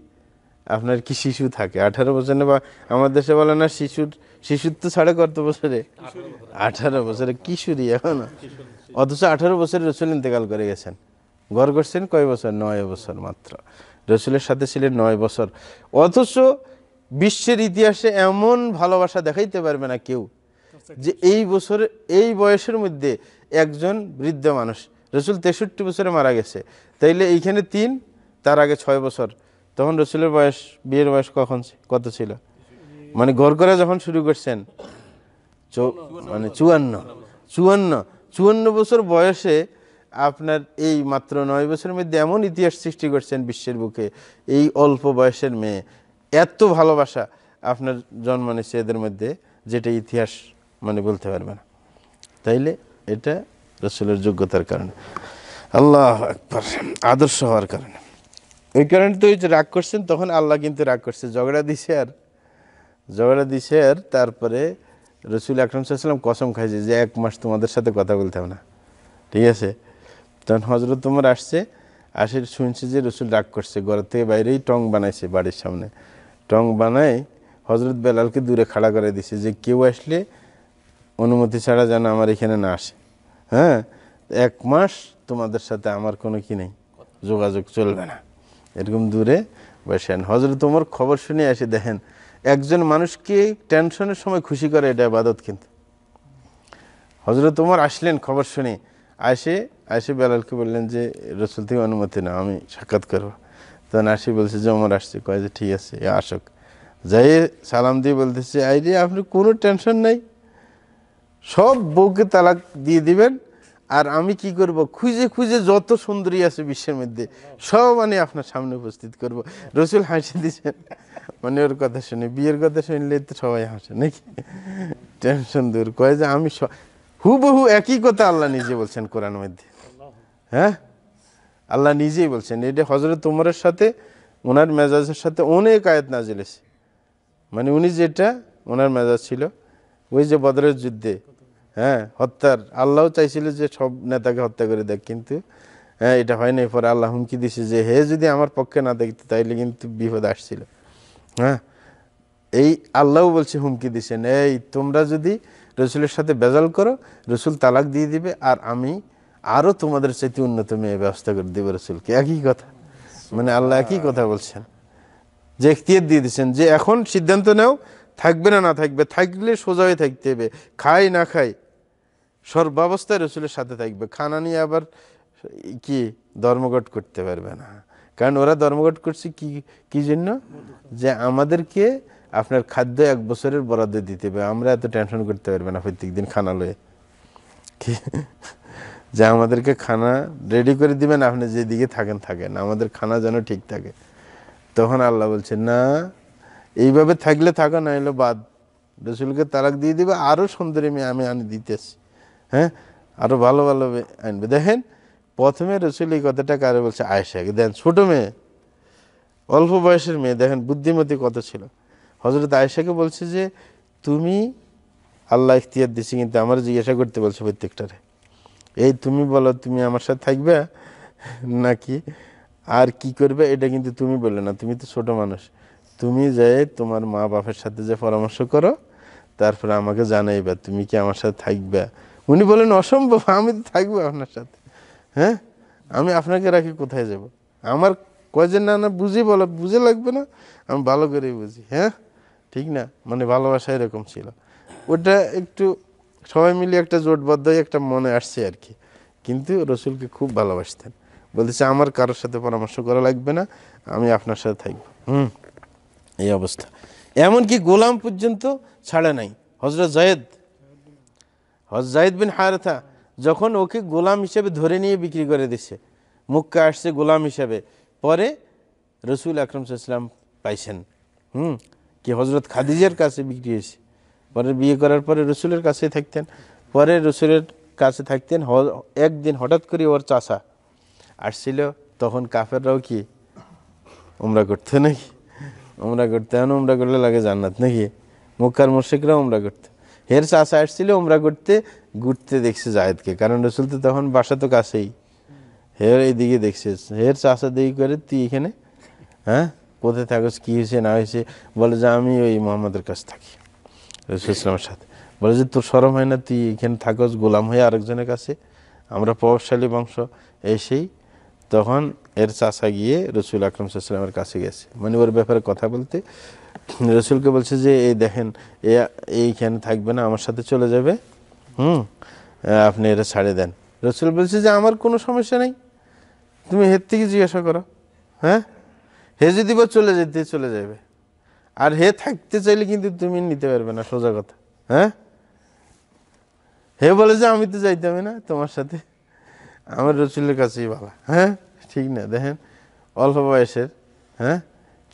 আপনার কি শিশু থাকে আঠারো বছর বা আমার দেশে বলে না শিশুর শিশুর তো সাড়ে কত বছরে আঠারো বছরে কিশোরই এখন অথচ আঠারো বছরে রসুল ইন্তেকাল করে গেছেন গড় করছেন কয় বছর নয় বছর মাত্র রসুলের সাথে ছিলেন নয় বছর অথচ বিশ্বের ইতিহাসে এমন ভালোবাসা দেখাইতে পারবে না কেউ যে এই বছর এই বয়সের মধ্যে একজন বৃদ্ধ মানুষ রসুল তেষট্টি বছরে মারা গেছে তাইলে এইখানে তিন তার আগে ছয় বছর তখন রসুলের বয়স বিয়ের বয়স কখন কত ছিল মানে ঘর করা যখন শুরু করছেন মানে চুয়ান্ন চুয়ান্ন চুয়ান্ন বছর বয়সে আপনার এই মাত্র নয় বছরের মধ্যে এমন ইতিহাস সৃষ্টি করছেন বিশ্বের বুকে এই অল্প বয়সের মেয়ে এত ভালোবাসা আপনার জন্ম নিচ্ছে এদের মধ্যে যেটা ইতিহাস মানে বলতে পারবে না তাইলে এটা রসুলের যোগ্যতার কারণে আল্লাহ একবার আদর্শ হওয়ার কারণে এই কারণে তো যে রাগ করছেন তখন আল্লাহ কিন্তু রাগ করছে ঝগড়া দিছে আর ঝগড়া দিছে আর তারপরে রসুল আকরম সাল্লাম কসম খাইছে যে এক মাস তোমাদের সাথে কথা বলতে হবে না ঠিক আছে তখন হজরত তোমার আসছে আসে শুনছে যে রসুল রাগ করছে ঘর থেকে বাইরেই টং বানাইছে বাড়ির সামনে টং বানায় হজরত বেলালকে দূরে খাড়া করে দিছে যে কেউ আসলে অনুমতি ছাড়া যেন আমার এখানে না আসে হ্যাঁ এক মাস তোমাদের সাথে আমার কোনো কি নেই যোগাযোগ চলবে না এরকম দূরে বসেন হজরত তোমার খবর শুনে আসে দেখেন একজন মানুষকে টেনশনের সময় খুশি করে এটা আবাদত কিন্তু হজরত তোমার আসলেন খবর শুনে আসে আসে বেলালকে বললেন যে রসুল থেকে অনুমতি না আমি সাক্ষাৎ করবো তো নাসি বলছে যে আসছে কয় যে ঠিক আছে আসুক যাই সালাম দিয়ে বলতেছে আই রে আপনি কোনো টেনশন নাই সব বউকে তালাক দিয়ে দিবেন আর আমি কি করব খুঁজে খুঁজে যত সুন্দরী আছে বিশ্বের মধ্যে সব মানে আপনার সামনে উপস্থিত করব রসুল হাসি দিচ্ছেন মানে ওর কথা শুনে বিয়ের কথা শুনলে তো সবাই হাসে নাকি টেনশন দূর কয় যে আমি হুবহু একই কথা আল্লাহ নিজে বলছেন কোরআন মধ্যে হ্যাঁ আল্লাহ নিজেই বলছেন এটা হজরত তোমরের সাথে ওনার মেজাজের সাথে অনেক আয়াত নাজিলেছে মানে উনি যেটা ওনার মেজাজ ছিল ওই যে বদরের যুদ্ধে হ্যাঁ হত্যার আল্লাহও চাইছিল যে সব নেতাকে হত্যা করে দেখ কিন্তু হ্যাঁ এটা হয় নাই পরে আল্লাহ হুমকি দিছে যে হে যদি আমার পক্ষে না দেখতে তাইলে কিন্তু বিপদ আসছিল হ্যাঁ এই আল্লাহও বলছে হুমকি দিছেন এই তোমরা যদি রসুলের সাথে বেজাল করো রসুল তালাক দিয়ে দিবে আর আমি আরও তোমাদের চাইতে উন্নত মেয়ে ব্যবস্থা করে রসুল রসুলকে একই কথা মানে আল্লাহ একই কথা বলছেন যে এখতিয়ার দিয়ে দিচ্ছেন যে এখন সিদ্ধান্ত নেও থাকবে না না থাকবে থাকলে সোজা হয়ে থাকতে হবে খাই না খাই সর্বাবস্থায় রসুলের সাথে থাকবে খানা নিয়ে আবার কি ধর্মঘট করতে পারবে না কারণ ওরা ধর্মঘট করছে কি কি জন্য যে আমাদেরকে আপনার খাদ্য এক বছরের বরাদ্দ দিতে হবে আমরা এত টেনশন করতে পারবে না প্রত্যেক দিন খানা লয়ে যে আমাদেরকে খানা রেডি করে দিবেন আপনি যেদিকে থাকেন থাকেন আমাদের খানা যেন ঠিক থাকে তখন আল্লাহ বলছে না এইভাবে থাকলে থাকা না হলে বাদ রসুলকে তালাক দিয়ে দিবে আরও সুন্দরী মেয়ে আমি আনি দিতেছি হ্যাঁ আরও ভালো ভালো আনবে দেখেন প্রথমে রসুল এই কথাটা কারে বলছে আয়েশাকে দেন ছোটো মেয়ে অল্প বয়সের মেয়ে দেখেন বুদ্ধিমতী কত ছিল হজরত আয়েশাকে বলছে যে তুমি আল্লাহ ইখতিয়ার দিছি কিন্তু আমার জিজ্ঞাসা করতে বলছে প্রত্যেকটারে এই তুমি বলো তুমি আমার সাথে থাকবে নাকি আর কি করবে এটা কিন্তু তুমি বললে না তুমি তো ছোট মানুষ তুমি যে তোমার মা বাপের সাথে যে পরামর্শ করো তারপরে আমাকে জানাইবে তুমি কি আমার সাথে থাকবে উনি বলেন অসম্ভব আমি তো থাকবো আপনার সাথে হ্যাঁ আমি আপনাকে রাখি কোথায় যাব। আমার কয় যে না না বুঝে বলো বুঝে লাগবে না আমি ভালো করেই বুঝি হ্যাঁ ঠিক না মানে ভালোবাসা এরকম ছিল ওটা একটু সবাই মিলে একটা জোটবদ্ধ একটা মনে আসছে আর কি কিন্তু রসুলকে খুব ভালোবাসতেন বলতেছে আমার কারোর সাথে পরামর্শ করা লাগবে না আমি আপনার সাথে থাকবো হুম এই অবস্থা এমনকি গোলাম পর্যন্ত ছাড়ে নাই হজরত জায়েদ হজ জায়েদ বিন হায়রথা যখন ওকে গোলাম হিসেবে ধরে নিয়ে বিক্রি করে দিছে মুখকে আসছে গোলাম হিসেবে পরে রসুল আকরম ইসলাম পাইছেন হুম কি হজরত খাদিজের কাছে বিক্রি হয়েছে পরে বিয়ে করার পরে রসুলের কাছে থাকতেন পরে রসুলের কাছে থাকতেন একদিন হঠাৎ করে ওর চাষা আসছিল তখন কাফেররাও কি উমরা করতে নাকি উমরা করতে এখন উমরা করলে লাগে জান্নাত নাকি মক্কার মুর্শিকরাও উমরা করতে হের চাষা আসছিল উমরা করতে ঘুরতে দেখছে জায়দকে কারণ রসুল তো তখন বাসা তো কাছেই হের এইদিকে দেখছে হের চাষা দিয়ে করে তুই এখানে হ্যাঁ কোথায় থাকস কী হয়েছে না হয়েছে বলে যে আমি ওই মোহাম্মদের কাছে থাকি ইসলামের সাথে বলে যে তোর সরম হয় না তুই এখানে থাকস গোলাম হয়ে আরেকজনের কাছে আমরা প্রভাবশালী বংশ এসেই তখন এর চাষা গিয়ে রসুল আকরম সাল্লামের কাছে গেছে মানে ওর ব্যাপারে কথা বলতে রসুলকে বলছে যে এই দেখেন এ এইখানে থাকবে না আমার সাথে চলে যাবে হুম আপনি এটা ছাড়ে দেন রসুল বলছে যে আমার কোনো সমস্যা নেই তুমি হের থেকে জিজ্ঞাসা করো হ্যাঁ হে যদি বা চলে যেতে চলে যাবে আর হে থাকতে চাইলে কিন্তু তুমি নিতে পারবে না সোজা কথা হ্যাঁ হে বলে যে আমি তো যাইতে হবে না তোমার সাথে আমার রসুলের কাছেই বলা হ্যাঁ ঠিক না দেখেন অল্প বয়সের হ্যাঁ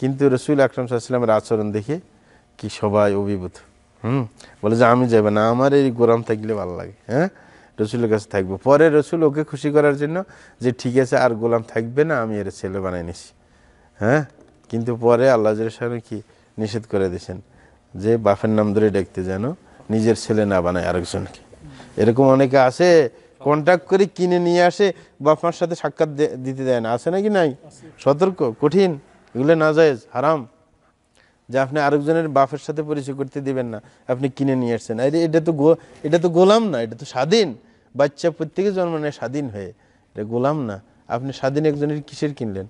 কিন্তু রসুল আকরম সাহাশাল্লামের আচরণ দেখে কি সবাই অভিভূত হুম বলে যে আমি যাবো না আমার এই গোরাম থাকলে ভালো লাগে হ্যাঁ রসুলের কাছে থাকবো পরে রসুল ওকে খুশি করার জন্য যে ঠিক আছে আর গোলাম থাকবে না আমি এর ছেলে বানাই নিছি হ্যাঁ কিন্তু পরে আল্লাহ সাহেব কি নিষেধ করে দিয়েছেন যে বাপের নাম ধরে ডাকতে যেন নিজের ছেলে না বানায় আরেকজনকে এরকম অনেকে আছে কন্ট্যাক্ট করে কিনে নিয়ে আসে বাপমার সাথে সাক্ষাৎ দিতে দেয় না আছে নাকি নাই সতর্ক কঠিন এগুলো না যায় হারাম যে আপনি আরেকজনের বাপের সাথে পরিচয় করতে দিবেন না আপনি কিনে নিয়ে আসছেন আরে এটা তো এটা তো গোলাম না এটা তো স্বাধীন বাচ্চা প্রত্যেকে জন্ম নেয় স্বাধীন হয়ে এটা গোলাম না আপনি স্বাধীন একজনের কিসের কিনলেন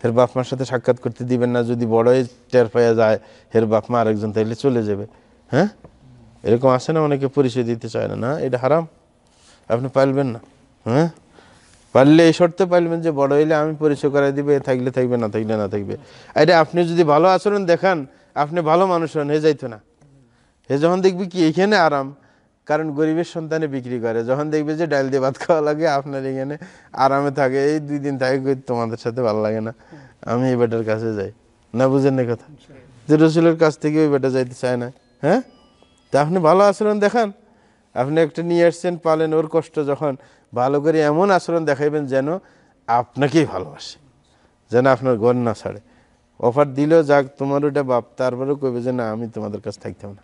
হের বাপ মার সাথে সাক্ষাৎ করতে দিবেন না যদি বড়ই টের পাইয়া যায় হের বাপ মা আরেকজন তাইলে চলে যাবে হ্যাঁ এরকম আসে না অনেকে পরিচয় দিতে চায় না না এটা হারাম আপনি পালবেন না হ্যাঁ পারলে এই শর্তে পাইলবেন যে বড় হইলে আমি পরিচয় করাই দিবে থাকলে থাকবে না থাকলে না থাকবে এটা আপনি যদি ভালো আচরণ দেখান আপনি ভালো মানুষ হন হে যাইতো না হে যখন দেখবি কি এখানে আরাম কারণ গরিবের সন্তানে বিক্রি করে যখন দেখবে যে ডাল দিয়ে ভাত খাওয়া লাগে আপনার এখানে আরামে থাকে এই দুই দিন থাকে তোমাদের সাথে ভালো লাগে না আমি এই বেটার কাছে যাই না বুঝেন না কথা যে রসুলের কাছ থেকে ওই বেটা যাইতে চায় না হ্যাঁ তা আপনি ভালো আচরণ দেখান আপনি একটা নিয়ে আসছেন পালেন ওর কষ্ট যখন ভালো করে এমন আচরণ দেখাইবেন যেন আপনাকেই ভালোবাসে যেন আপনার গন না ছাড়ে অফার দিল যাক তোমার ওটা বাপ তারপরেও কইবে যে না আমি তোমাদের কাছে থাকতাম না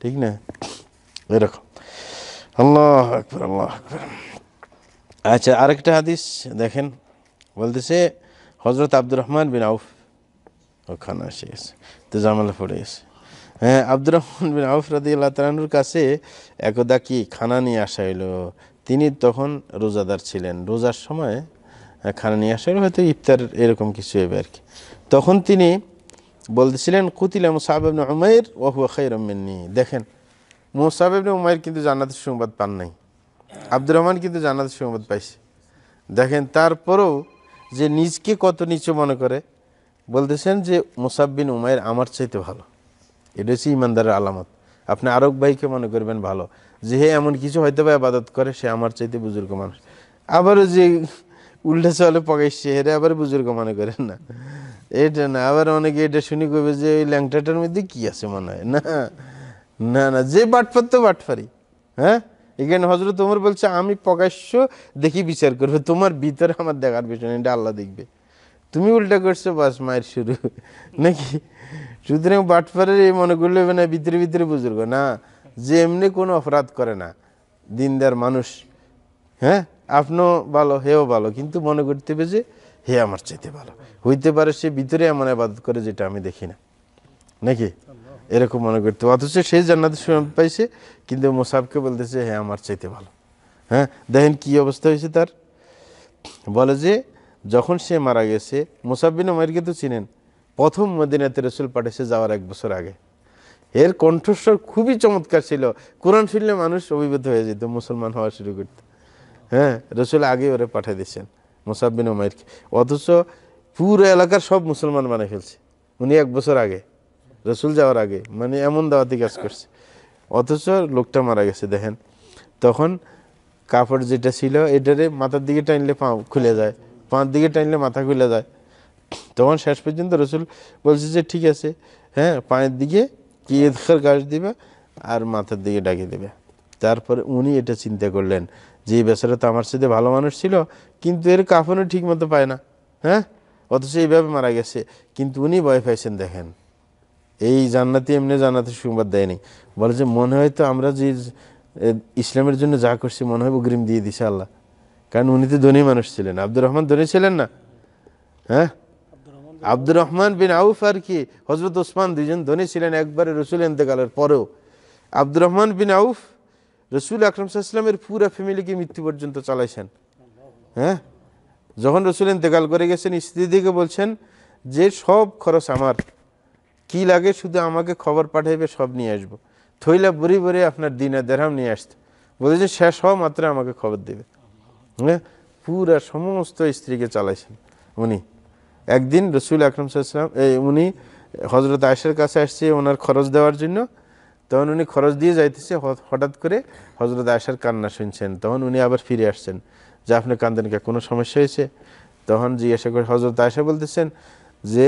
ঠিক না এরকম আল্লাহ আকবর আল্লাহ আকবর আচ্ছা আরেকটা হাদিস দেখেন বলতেছে হজরত আব্দুর রহমান বিন আউফ ওখানে এসে গেছে তো জামালে পড়ে গেছে হ্যাঁ আব্দুর রহমান বিন আউফ রাদি আল্লাহ কাছে একদা কি খানা নিয়ে আসা হইলো তিনি তখন রোজাদার ছিলেন রোজার সময় হ্যাঁ, খানা নিয়ে আসা হলো হয়তো ইফতার এরকম কিছু হবে আর কি তখন তিনি বলতেছিলেন কুতিলা সাহেব উমের ওহুয়া খাই রমিনী দেখেন মোসাব ইবনে উমাইর কিন্তু জান্নাতের সংবাদ পান নাই আব্দুর রহমান কিন্তু জান্নাতের সংবাদ পাইছে দেখেন তারপরেও যে নিজকে কত নিচু মনে করে বলতেছেন যে মুসাববিন উমায়ের আমার চাইতে ভালো এটা হচ্ছে ইমানদারের আলামত আপনি আরক ভাইকে মনে করবেন ভালো যে হে এমন কিছু হয়তো বা আবাদত করে সে আমার চাইতে বুজুর্গ মানুষ আবারও যে উল্টা চলে পকাইছে হেরে আবার বুজুর্গ মনে করেন না এটা না আবার অনেকে এটা শুনি করবে যে ওই ল্যাংটাটার মধ্যে কি আছে মনে হয় না না না যে বাটফার তো বাটফারি হ্যাঁ এখানে হজরত তোমার বলছে আমি প্রকাশ্য দেখি বিচার করবে তোমার ভিতরে আমার দেখার বিষয় এটা আল্লাহ দেখবে তুমি উল্টা করছো বাস মায়ের শুরু নাকি সুতরাং বাটফারের এই মনে করলে মানে ভিতরে ভিতরে বুজুর্গ না যে এমনি কোনো অপরাধ করে না দিনদার মানুষ হ্যাঁ আপনিও ভালো হেও ভালো কিন্তু মনে করতে হবে যে হে আমার চাইতে ভালো হইতে পারে সে ভিতরে এমন আবাদত করে যেটা আমি দেখি না নাকি এরকম মনে করতে অথচ সে জান্নাতে সুনাম পাইছে কিন্তু মোসাফকে বলতেছে হ্যাঁ আমার চাইতে ভালো হ্যাঁ দেখেন কি অবস্থা হয়েছে তার বলে যে যখন সে মারা গেছে মুসাফবিন ওমাইরকে তো চিনেন প্রথম মদিনাতে রসুল পাঠিয়েছে যাওয়ার এক বছর আগে এর কণ্ঠস্বর খুবই চমৎকার ছিল কোরআন শুনলে মানুষ অভিভূত হয়ে যেত মুসলমান হওয়া শুরু করত হ্যাঁ রসুল আগে ওরে পাঠিয়ে দিয়েছেন মুসাফবিন ওমাইরকে অথচ পুরো এলাকার সব মুসলমান মানে ফেলছে উনি এক বছর আগে রসুল যাওয়ার আগে মানে এমন দাওয়াতি কাজ করছে অথচ লোকটা মারা গেছে দেখেন তখন কাপড় যেটা ছিল এটারে মাথার দিকে টানলে পা খুলে যায় পাঁচ দিকে টানলে মাথা খুলে যায় তখন শেষ পর্যন্ত রসুল বলছে যে ঠিক আছে হ্যাঁ পায়ের দিকে কি এদার গাছ দিবে আর মাথার দিকে ডাকে দেবে তারপরে উনি এটা চিন্তা করলেন যে বেচারা তো আমার সাথে ভালো মানুষ ছিল কিন্তু এর কাফনও ঠিক মতো পায় না হ্যাঁ অথচ এইভাবে মারা গেছে কিন্তু উনি ভয় পাইছেন দেখেন এই জান্নাতি এমনি জান্নাতের সুবাদ দেয়নি বলে যে মনে হয় তো আমরা যে ইসলামের জন্য যা করছি মনে হয় অগ্রিম দিয়ে দিছে আল্লাহ কারণ উনি তো ধনী মানুষ ছিলেন আব্দুর রহমান ধনী ছিলেন না হ্যাঁ আব্দুর রহমান বিন আউফ আর কি হজরত ওসমান দুইজন ধনী ছিলেন একবারে রসুল এতেকালের পরেও আব্দুর রহমান বিন আউফ রসুল আকরম সাল্লামের পুরো ফ্যামিলিকে মৃত্যু পর্যন্ত চালাইছেন হ্যাঁ যখন রসুল এতেকাল করে গেছেন স্ত্রীদিকে বলছেন যে সব খরচ আমার কি লাগে শুধু আমাকে খবর পাঠাইবে সব নিয়ে আসবো থইলা বুড়ি বুড়ি আপনার দিনে দেড়াম নিয়ে আসতো বলেছে শেষ হওয়া মাত্র আমাকে খবর দেবে হ্যাঁ পুরা সমস্ত স্ত্রীকে চালাইছেন উনি একদিন রসুল আকরম সাল্লাম এই উনি হজরত আয়েশের কাছে আসছে ওনার খরচ দেওয়ার জন্য তখন উনি খরচ দিয়ে যাইতেছে হঠাৎ করে হজরত আয়েশার কান্না শুনছেন তখন উনি আবার ফিরে আসছেন যে আপনি কান্দেন কে কোনো সমস্যা হয়েছে তখন জিজ্ঞাসা করে হজরত আয়েশা বলতেছেন যে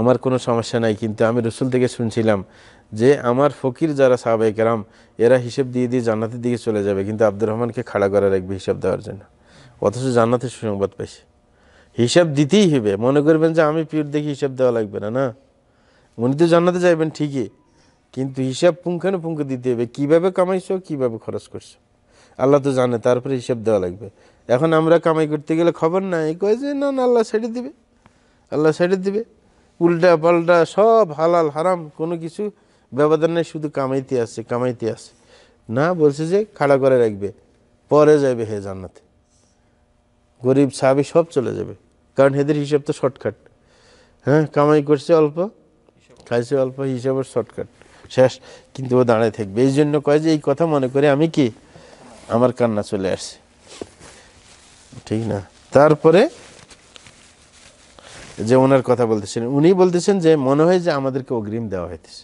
আমার কোনো সমস্যা নাই কিন্তু আমি রসুল থেকে শুনছিলাম যে আমার ফকির যারা সাহবাই কেরাম এরা হিসেব দিয়ে দিয়ে জান্নাতের দিকে চলে যাবে কিন্তু আব্দুর রহমানকে খাড়া করে রাখবে হিসাব দেওয়ার জন্য অথচ জান্নাতের সুসংবাদ পাইছে হিসাব দিতেই হবে মনে করবেন যে আমি পিউর দেখি হিসাব দেওয়া লাগবে না না উনি তো জান্নাতে যাইবেন ঠিকই কিন্তু হিসাব পুঙ্খানুপুঙ্খ দিতে হবে কীভাবে কামাইছো কীভাবে খরচ করছো আল্লাহ তো জানে তারপরে হিসাব দেওয়া লাগবে এখন আমরা কামাই করতে গেলে খবর নাই কয়ে যে না না আল্লাহ ছেড়ে দিবে আল্লাহ ছেড়ে দিবে উল্টা পাল্টা সব হালাল হারাম কোনো কিছু ব্যবধান নেই শুধু কামাইতে আসছে কামাইতে আসছে না বলছে যে খাড়া করে রাখবে পরে যাবে হে জান্নাতে গরিব সাবি সব চলে যাবে কারণ এদের হিসাব তো শর্টকাট হ্যাঁ কামাই করছে অল্প খাইছে অল্প হিসাবের শর্টকাট শেষ কিন্তু ও দাঁড়ায় থাকবে এই জন্য কয় যে এই কথা মনে করে আমি কি আমার কান্না চলে আসছে ঠিক না তারপরে যে ওনার কথা বলতেছেন উনি বলতেছেন যে মনে হয় যে আমাদেরকে অগ্রিম দেওয়া হইতেছে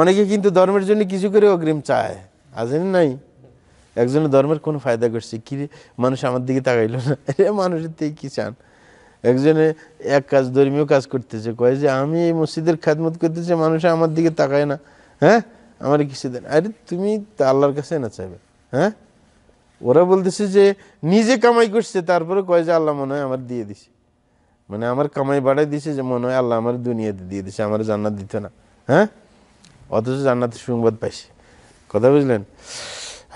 অনেকে কিন্তু ধর্মের জন্য কিছু করে অগ্রিম চায় আছেন নাই একজনে ধর্মের কোনো ফায়দা করছে কি মানুষ আমার দিকে তাকাইল না এ মানুষের থেকে কী চান একজনে এক কাজ ধর্মীয় কাজ করতেছে কয় যে আমি এই মসজিদের খাদমত করতেছে মানুষ আমার দিকে তাকায় না হ্যাঁ আমার কিছু দেন আরে তুমি তা আল্লাহর কাছে না চাইবে হ্যাঁ ওরা বলতেছে যে নিজে কামাই করছে তারপরে কয় যে আল্লাহ মনে হয় আমার দিয়ে দিছে মানে আমার কামাই বাড়াই দিছে যে মনে হয় আল্লাহ আমার দুনিয়াতে দিয়ে দিছে আমার জান্নাত দিত না হ্যাঁ অথচ জান্নাত সুসংবাদ পাইছে কথা বুঝলেন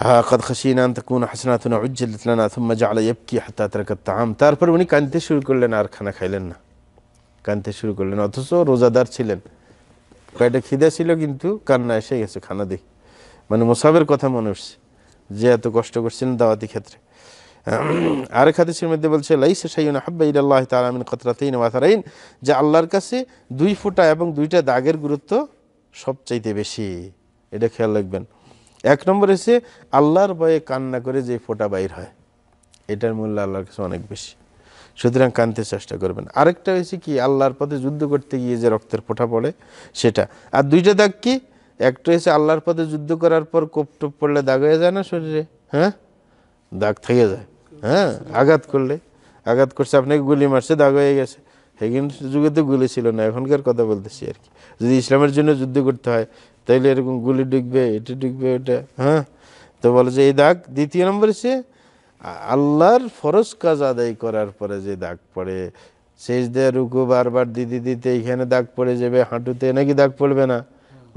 হ্যাঁ কদ খাসিনা কোন হাসনাথুনা উজ্জ্বলানা থুম্মা জালা ইবকি হাতা তারকা তাহাম তারপর উনি কাঁদতে শুরু করলেন আর খানা খাইলেন না কানতে শুরু করলেন অথচ রোজাদার ছিলেন কয়েকটা খিদা ছিল কিন্তু কান্না এসে গেছে খানা দেখি মানে মোসাবের কথা মনে হচ্ছে যে এত কষ্ট করছেন দাওয়াতি ক্ষেত্রে আরেক হাদিসের মধ্যে বলছে লাইসা সাইয়ুন হাব্বা ইল্লাহ তাআলা মিন কাতরাতাইন ওয়া যে আল্লাহর কাছে দুই ফোঁটা এবং দুইটা দাগের গুরুত্ব সবচাইতে বেশি এটা খেয়াল রাখবেন এক নম্বর এসে আল্লাহর ভয়ে কান্না করে যে ফোঁটা বাইর হয় এটার মূল্য আল্লাহর কাছে অনেক বেশি সুতরাং কানতে চেষ্টা করবেন আরেকটা হয়েছে কি আল্লাহর পথে যুদ্ধ করতে গিয়ে যে রক্তের ফোঁটা পড়ে সেটা আর দুইটা দাগ কি একটা হয়েছে আল্লাহর পথে যুদ্ধ করার পর কোপ টোপ পড়লে দাগ হয়ে যায় না শরীরে হ্যাঁ দাগ থেকে যায় হ্যাঁ আঘাত করলে আঘাত করছে আপনাকে গুলি মারছে দাগ হয়ে গেছে হেগিন যুগে তো গুলি ছিল না এখনকার কথা বলতেছি আর কি যদি ইসলামের জন্য যুদ্ধ করতে হয় তাইলে এরকম গুলি ডুববে এটা ডুববে ওটা হ্যাঁ তো বলে যে এই দাগ দ্বিতীয় নম্বর সে আল্লাহর ফরজ কাজ আদায় করার পরে যে দাগ পড়ে শেষ দেয়া রুকু বারবার দিদি দিতে এখানে দাগ পড়ে যাবে হাঁটুতে নাকি দাগ পড়বে না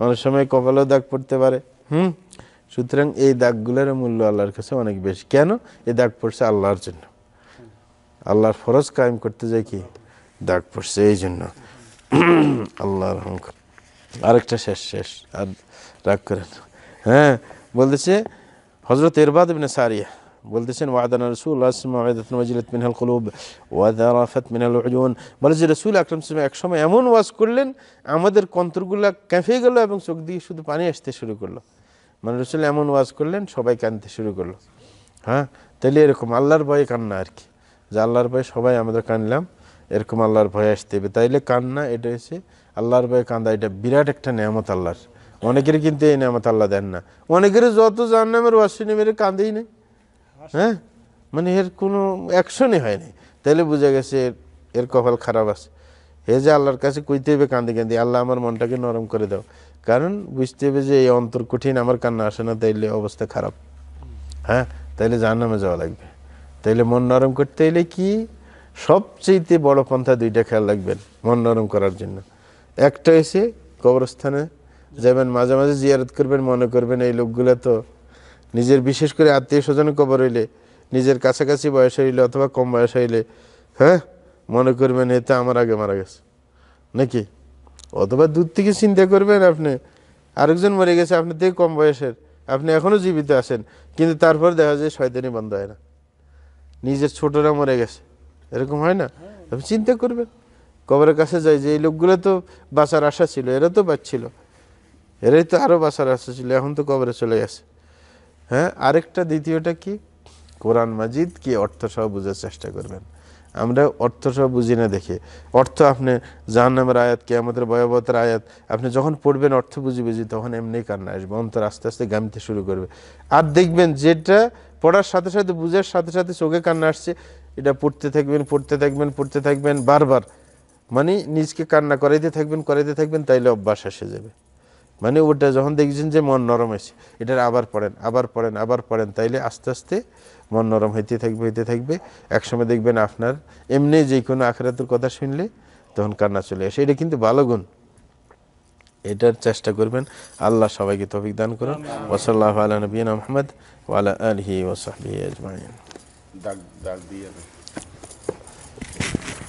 অনেক সময় কপালেও দাগ পড়তে পারে হুম সুতরাং এই দাগগুলোর মূল্য আল্লাহর কাছে অনেক বেশি কেন এই দাগ পড়ছে আল্লাহর জন্য আল্লাহর ফরজ কায়েম করতে যায় কি দাগ পড়ছে এই জন্য আল্লাহ আরেকটা শেষ শেষ আর রাগ করেন হ্যাঁ বলতেছে হজরত এরবাদ ইবনে সারিয়া বলতেছেন ওয়াদানা রসুল আসমাদাত নজিলত মিনহাল কুলুব ওয়াদারাফাত মিনহাল উজুন বলে যে রসুল আকরাম এক একসময় এমন ওয়াজ করলেন আমাদের কন্ত্রগুলা ক্যাফে গেল এবং চোখ দিয়ে শুধু পানি আসতে শুরু করলো মানে রসুল এমন ওয়াজ করলেন সবাই কানতে শুরু করলো হ্যাঁ তাহলে এরকম আল্লাহর ভয়ে কান্না আর কি যে আল্লাহর ভয়ে সবাই আমাদের কানলাম এরকম আল্লাহর ভয়ে আসতে হবে তাইলে কান্না এটা হচ্ছে আল্লাহর ভয়ে কান্দা এটা বিরাট একটা নিয়ামত আল্লাহর অনেকের কিন্তু এই নিয়ামত আল্লাহ দেন না অনেকের যত নামের ওয়াসিনে মেরে কাঁদেই নেই হ্যাঁ মানে এর কোনো অ্যাকশনই হয়নি তাইলে বুঝে গেছে এর কপাল খারাপ আছে হে যে আল্লাহর কাছে কইতে হবে কান্দে কান্দি আল্লাহ আমার মনটাকে নরম করে দাও কারণ বুঝতে হবে যে এই অন্তর কঠিন আমার কান্না আসে না তাইলে অবস্থা খারাপ হ্যাঁ তাইলে জাহান্নামে যাওয়া লাগবে তাইলে মন নরম করতে হলে কি সবচেয়েতে বড় পন্থা দুইটা খেয়াল লাগবেন মন নরম করার জন্য একটা এসে কবরস্থানে যাবেন মাঝে মাঝে জিয়ারত করবেন মনে করবেন এই লোকগুলো তো নিজের বিশেষ করে আত্মীয় স্বজন কবর হইলে নিজের কাছাকাছি বয়স হইলে অথবা কম বয়স হইলে হ্যাঁ মনে করবেন এতে আমার আগে মারা গেছে নাকি অথবা দূর থেকে চিন্তা করবেন আপনি আরেকজন মরে গেছে আপনার থেকে কম বয়সের আপনি এখনও জীবিত আছেন কিন্তু তারপর দেখা যায় শয়তানি বন্ধ হয় না নিজের ছোটরা মরে গেছে এরকম হয় না আপনি চিন্তা করবেন কবরের কাছে যাই যে এই লোকগুলো তো বাঁচার আশা ছিল এরা তো বাঁচছিল এরাই তো আরও বাঁচার আশা ছিল এখন তো কবরে চলে গেছে হ্যাঁ আরেকটা দ্বিতীয়টা কি কোরআন মাজিদ কি অর্থ সহ বোঝার চেষ্টা করবেন আমরা অর্থ সব বুঝি না দেখে অর্থ আপনি জাহান্নামের আয়াত কে আমাদের ভয়াবহতার আয়াত আপনি যখন পড়বেন অর্থ বুঝি বুঝি তখন এমনি কান্না আসবে অন্তর আস্তে আস্তে গামিতে শুরু করবে আর দেখবেন যেটা পড়ার সাথে সাথে বুঝার সাথে সাথে চোখে কান্না আসছে এটা পড়তে থাকবেন পড়তে থাকবেন পড়তে থাকবেন বারবার মানে নিজকে কান্না করাইতে থাকবেন করাইতে থাকবেন তাইলে অভ্যাস এসে যাবে মানে ওটা যখন দেখছেন যে মন নরম আছে এটার আবার পড়েন আবার পড়েন আবার পড়েন তাইলে আস্তে আস্তে মন নরম হইতে থাকবে হইতে থাকবে একসময় দেখবেন আপনার এমনি যে কোনো আখরাতের কথা শুনলে তখন কান্না চলে আসে এটা কিন্তু ভালো গুণ এটার চেষ্টা করবেন আল্লাহ সবাইকে তফিক দান করুন ওসল্লাহ আল্লাহ নবীন আহমদ ওয়ালা আলহি ওসাহি দিয়ে